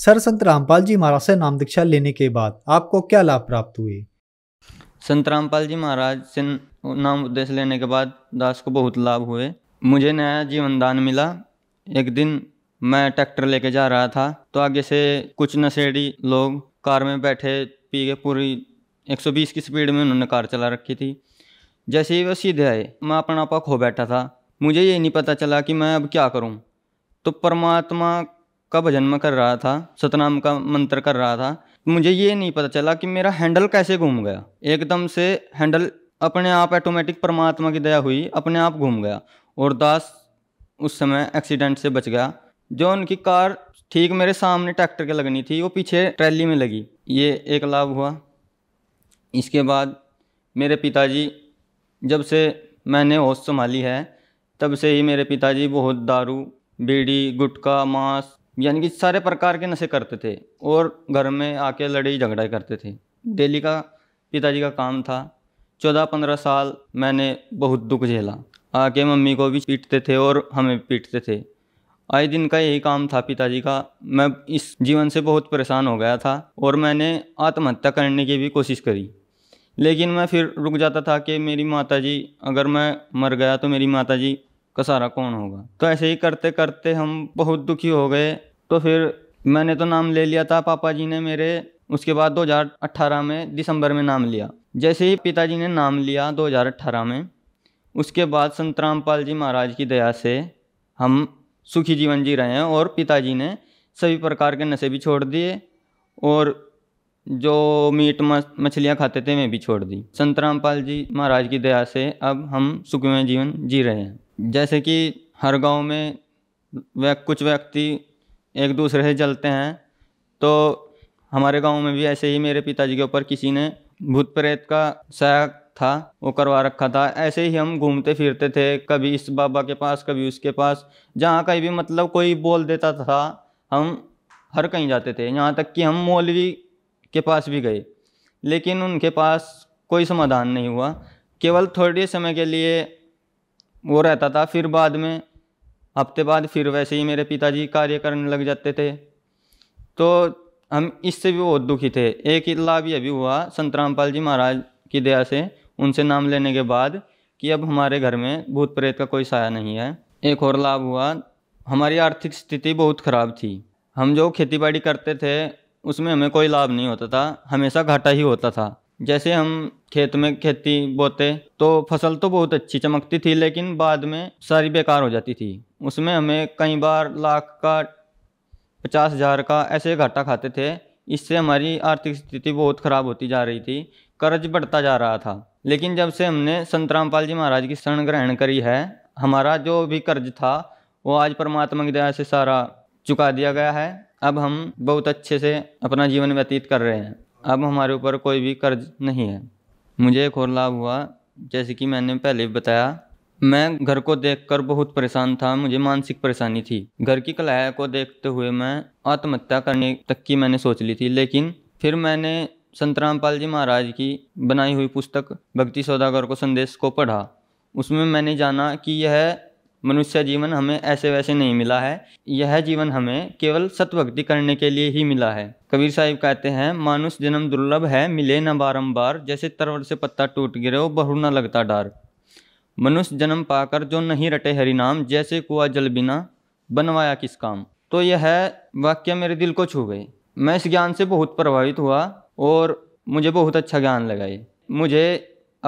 सर संत रामपाल जी महाराज से नाम दीक्षा लेने के बाद आपको क्या लाभ प्राप्त हुए संत रामपाल जी महाराज से नाम उद्देश्य लेने के बाद दास को बहुत लाभ हुए मुझे नया जीवन दान मिला एक दिन मैं ट्रैक्टर लेके जा रहा था तो आगे से कुछ नशेड़ी लोग कार में बैठे पी के पूरी 120 की स्पीड में उन्होंने कार चला रखी थी जैसे ही वह सीधे आए मैं अपना आपा खो बैठा था मुझे ये नहीं पता चला कि मैं अब क्या करूं तो परमात्मा का भजन कर रहा था सतनाम का मंत्र कर रहा था मुझे ये नहीं पता चला कि मेरा हैंडल कैसे घूम गया एकदम से हैंडल अपने आप ऑटोमेटिक परमात्मा की दया हुई अपने आप घूम गया और दास उस समय एक्सीडेंट से बच गया जो उनकी कार ठीक मेरे सामने ट्रैक्टर के लगनी थी वो पीछे ट्रैली में लगी ये एक लाभ हुआ इसके बाद मेरे पिताजी जब से मैंने होश संभाली है तब से ही मेरे पिताजी बहुत दारू बीड़ी गुटखा मांस यानी कि सारे प्रकार के नशे करते थे और घर में आके लड़ाई झगड़ा करते थे डेली का पिताजी का काम था चौदह पंद्रह साल मैंने बहुत दुख झेला आके मम्मी को भी पीटते थे और हमें पीटते थे आए दिन का यही काम था पिताजी का मैं इस जीवन से बहुत परेशान हो गया था और मैंने आत्महत्या करने की भी कोशिश करी लेकिन मैं फिर रुक जाता था कि मेरी माताजी अगर मैं मर गया तो मेरी माताजी का सारा कौन होगा तो ऐसे ही करते करते हम बहुत दुखी हो गए तो फिर मैंने तो नाम ले लिया था पापा जी ने मेरे उसके बाद 2018 में दिसंबर में नाम लिया जैसे ही पिताजी ने नाम लिया 2018 में उसके बाद संत रामपाल जी महाराज की दया से हम सुखी जीवन जी रहे हैं और पिताजी ने सभी प्रकार के नशे भी छोड़ दिए और जो मीट मछलियाँ खाते थे मैं भी छोड़ दी संत रामपाल जी महाराज की दया से अब हम सुखमय जीवन जी रहे हैं जैसे कि हर गाँव में व कुछ व्यक्ति एक दूसरे से जलते हैं तो हमारे गांव में भी ऐसे ही मेरे पिताजी के ऊपर किसी ने भूत प्रेत का सहायक था वो करवा रखा था ऐसे ही हम घूमते फिरते थे कभी इस बाबा के पास कभी उसके पास जहाँ कहीं भी मतलब कोई बोल देता था हम हर कहीं जाते थे यहाँ तक कि हम मौलवी के पास भी गए लेकिन उनके पास कोई समाधान नहीं हुआ केवल थोड़े समय के लिए वो रहता था फिर बाद में हफ्ते बाद फिर वैसे ही मेरे पिताजी कार्य करने लग जाते थे तो हम इससे भी बहुत दुखी थे एक लाभ यह भी हुआ संत रामपाल जी महाराज की दया से उनसे नाम लेने के बाद कि अब हमारे घर में भूत प्रेत का कोई साया नहीं है एक और लाभ हुआ हमारी आर्थिक स्थिति बहुत ख़राब थी हम जो खेती बाड़ी करते थे उसमें हमें कोई लाभ नहीं होता था हमेशा घाटा ही होता था जैसे हम खेत में खेती बोते तो फसल तो बहुत अच्छी चमकती थी लेकिन बाद में सारी बेकार हो जाती थी उसमें हमें कई बार लाख का पचास हज़ार का ऐसे घाटा खाते थे इससे हमारी आर्थिक स्थिति बहुत ख़राब होती जा रही थी कर्ज बढ़ता जा रहा था लेकिन जब से हमने संत रामपाल जी महाराज की शरण ग्रहण करी है हमारा जो भी कर्ज था वो आज परमात्मा की दया से सारा चुका दिया गया है अब हम बहुत अच्छे से अपना जीवन व्यतीत कर रहे हैं अब हमारे ऊपर कोई भी कर्ज नहीं है मुझे एक और लाभ हुआ जैसे कि मैंने पहले बताया मैं घर को देखकर बहुत परेशान था मुझे मानसिक परेशानी थी घर की कलाया को देखते हुए मैं आत्महत्या करने तक की मैंने सोच ली थी लेकिन फिर मैंने संत रामपाल जी महाराज की बनाई हुई पुस्तक भक्ति सौदागर को संदेश को पढ़ा उसमें मैंने जाना कि यह मनुष्य जीवन हमें ऐसे वैसे नहीं मिला है यह जीवन हमें केवल सतभक्ति करने के लिए ही मिला है कबीर साहिब कहते हैं मानुष जन्म दुर्लभ है मिले न बारंबार जैसे तरवर से पत्ता टूट गिरे हो बहु न लगता डार मनुष्य जन्म पाकर जो नहीं रटे हरिनाम जैसे कुआ जल बिना बनवाया किस काम तो यह वाक्य मेरे दिल को छू गई मैं इस ज्ञान से बहुत प्रभावित हुआ और मुझे बहुत अच्छा ज्ञान लगाई मुझे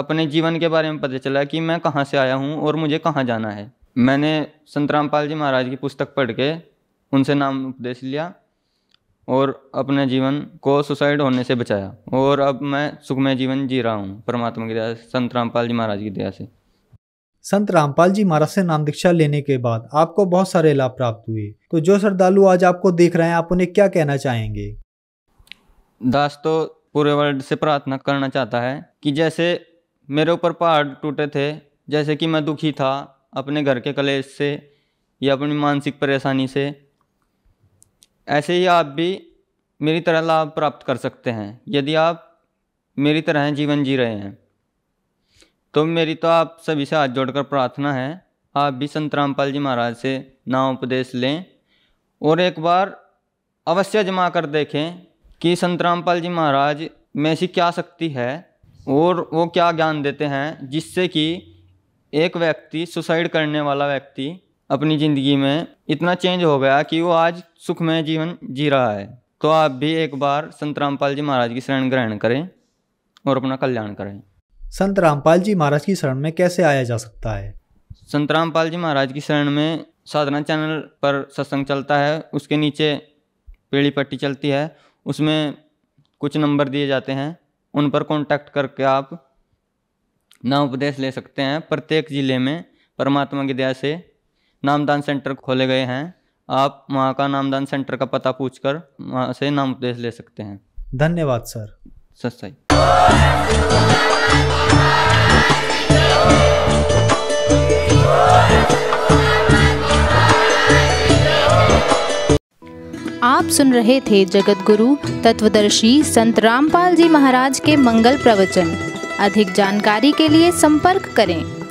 अपने जीवन के बारे में पता चला कि मैं कहाँ से आया हूँ और मुझे कहाँ जाना है मैंने संत रामपाल जी महाराज की पुस्तक पढ़ के उनसे नाम उपदेश लिया और अपने जीवन को सुसाइड होने से बचाया और अब मैं सुखमय जीवन जी रहा हूँ परमात्मा की दया से संत रामपाल जी महाराज की दया से संत रामपाल जी महाराज से नाम दीक्षा लेने के बाद आपको बहुत सारे लाभ प्राप्त हुए तो जो श्रद्धालु आज आपको देख रहे हैं आप उन्हें क्या कहना चाहेंगे दास तो पूरे वर्ल्ड से प्रार्थना करना चाहता है कि जैसे मेरे ऊपर पहाड़ टूटे थे जैसे कि मैं दुखी था अपने घर के कलेश से या अपनी मानसिक परेशानी से ऐसे ही आप भी मेरी तरह लाभ प्राप्त कर सकते हैं यदि आप मेरी तरह जीवन जी रहे हैं तो मेरी तो आप सभी से हाथ जोड़कर प्रार्थना है आप भी संत रामपाल जी महाराज से नाम उपदेश लें और एक बार अवश्य जमा कर देखें कि संत रामपाल जी महाराज में ऐसी क्या शक्ति है और वो क्या ज्ञान देते हैं जिससे कि एक व्यक्ति सुसाइड करने वाला व्यक्ति अपनी ज़िंदगी में इतना चेंज हो गया कि वो आज सुखमय जीवन जी रहा है तो आप भी एक बार संत रामपाल जी महाराज की शरण ग्रहण करें और अपना कल्याण करें संत रामपाल जी महाराज की शरण में कैसे आया जा सकता है संत रामपाल जी महाराज की शरण में साधना चैनल पर सत्संग चलता है उसके नीचे पीढ़ी पट्टी चलती है उसमें कुछ नंबर दिए जाते हैं उन पर कॉन्टैक्ट करके आप ना उपदेश ले सकते हैं प्रत्येक ज़िले में परमात्मा की दया से नामदान सेंटर खोले गए हैं आप वहाँ का नामदान सेंटर का पता पूछ कर वहाँ से नाम उपदेश ले सकते हैं धन्यवाद सर सच्चाई आप सुन रहे थे जगत गुरु तत्वदर्शी संत रामपाल जी महाराज के मंगल प्रवचन अधिक जानकारी के लिए संपर्क करें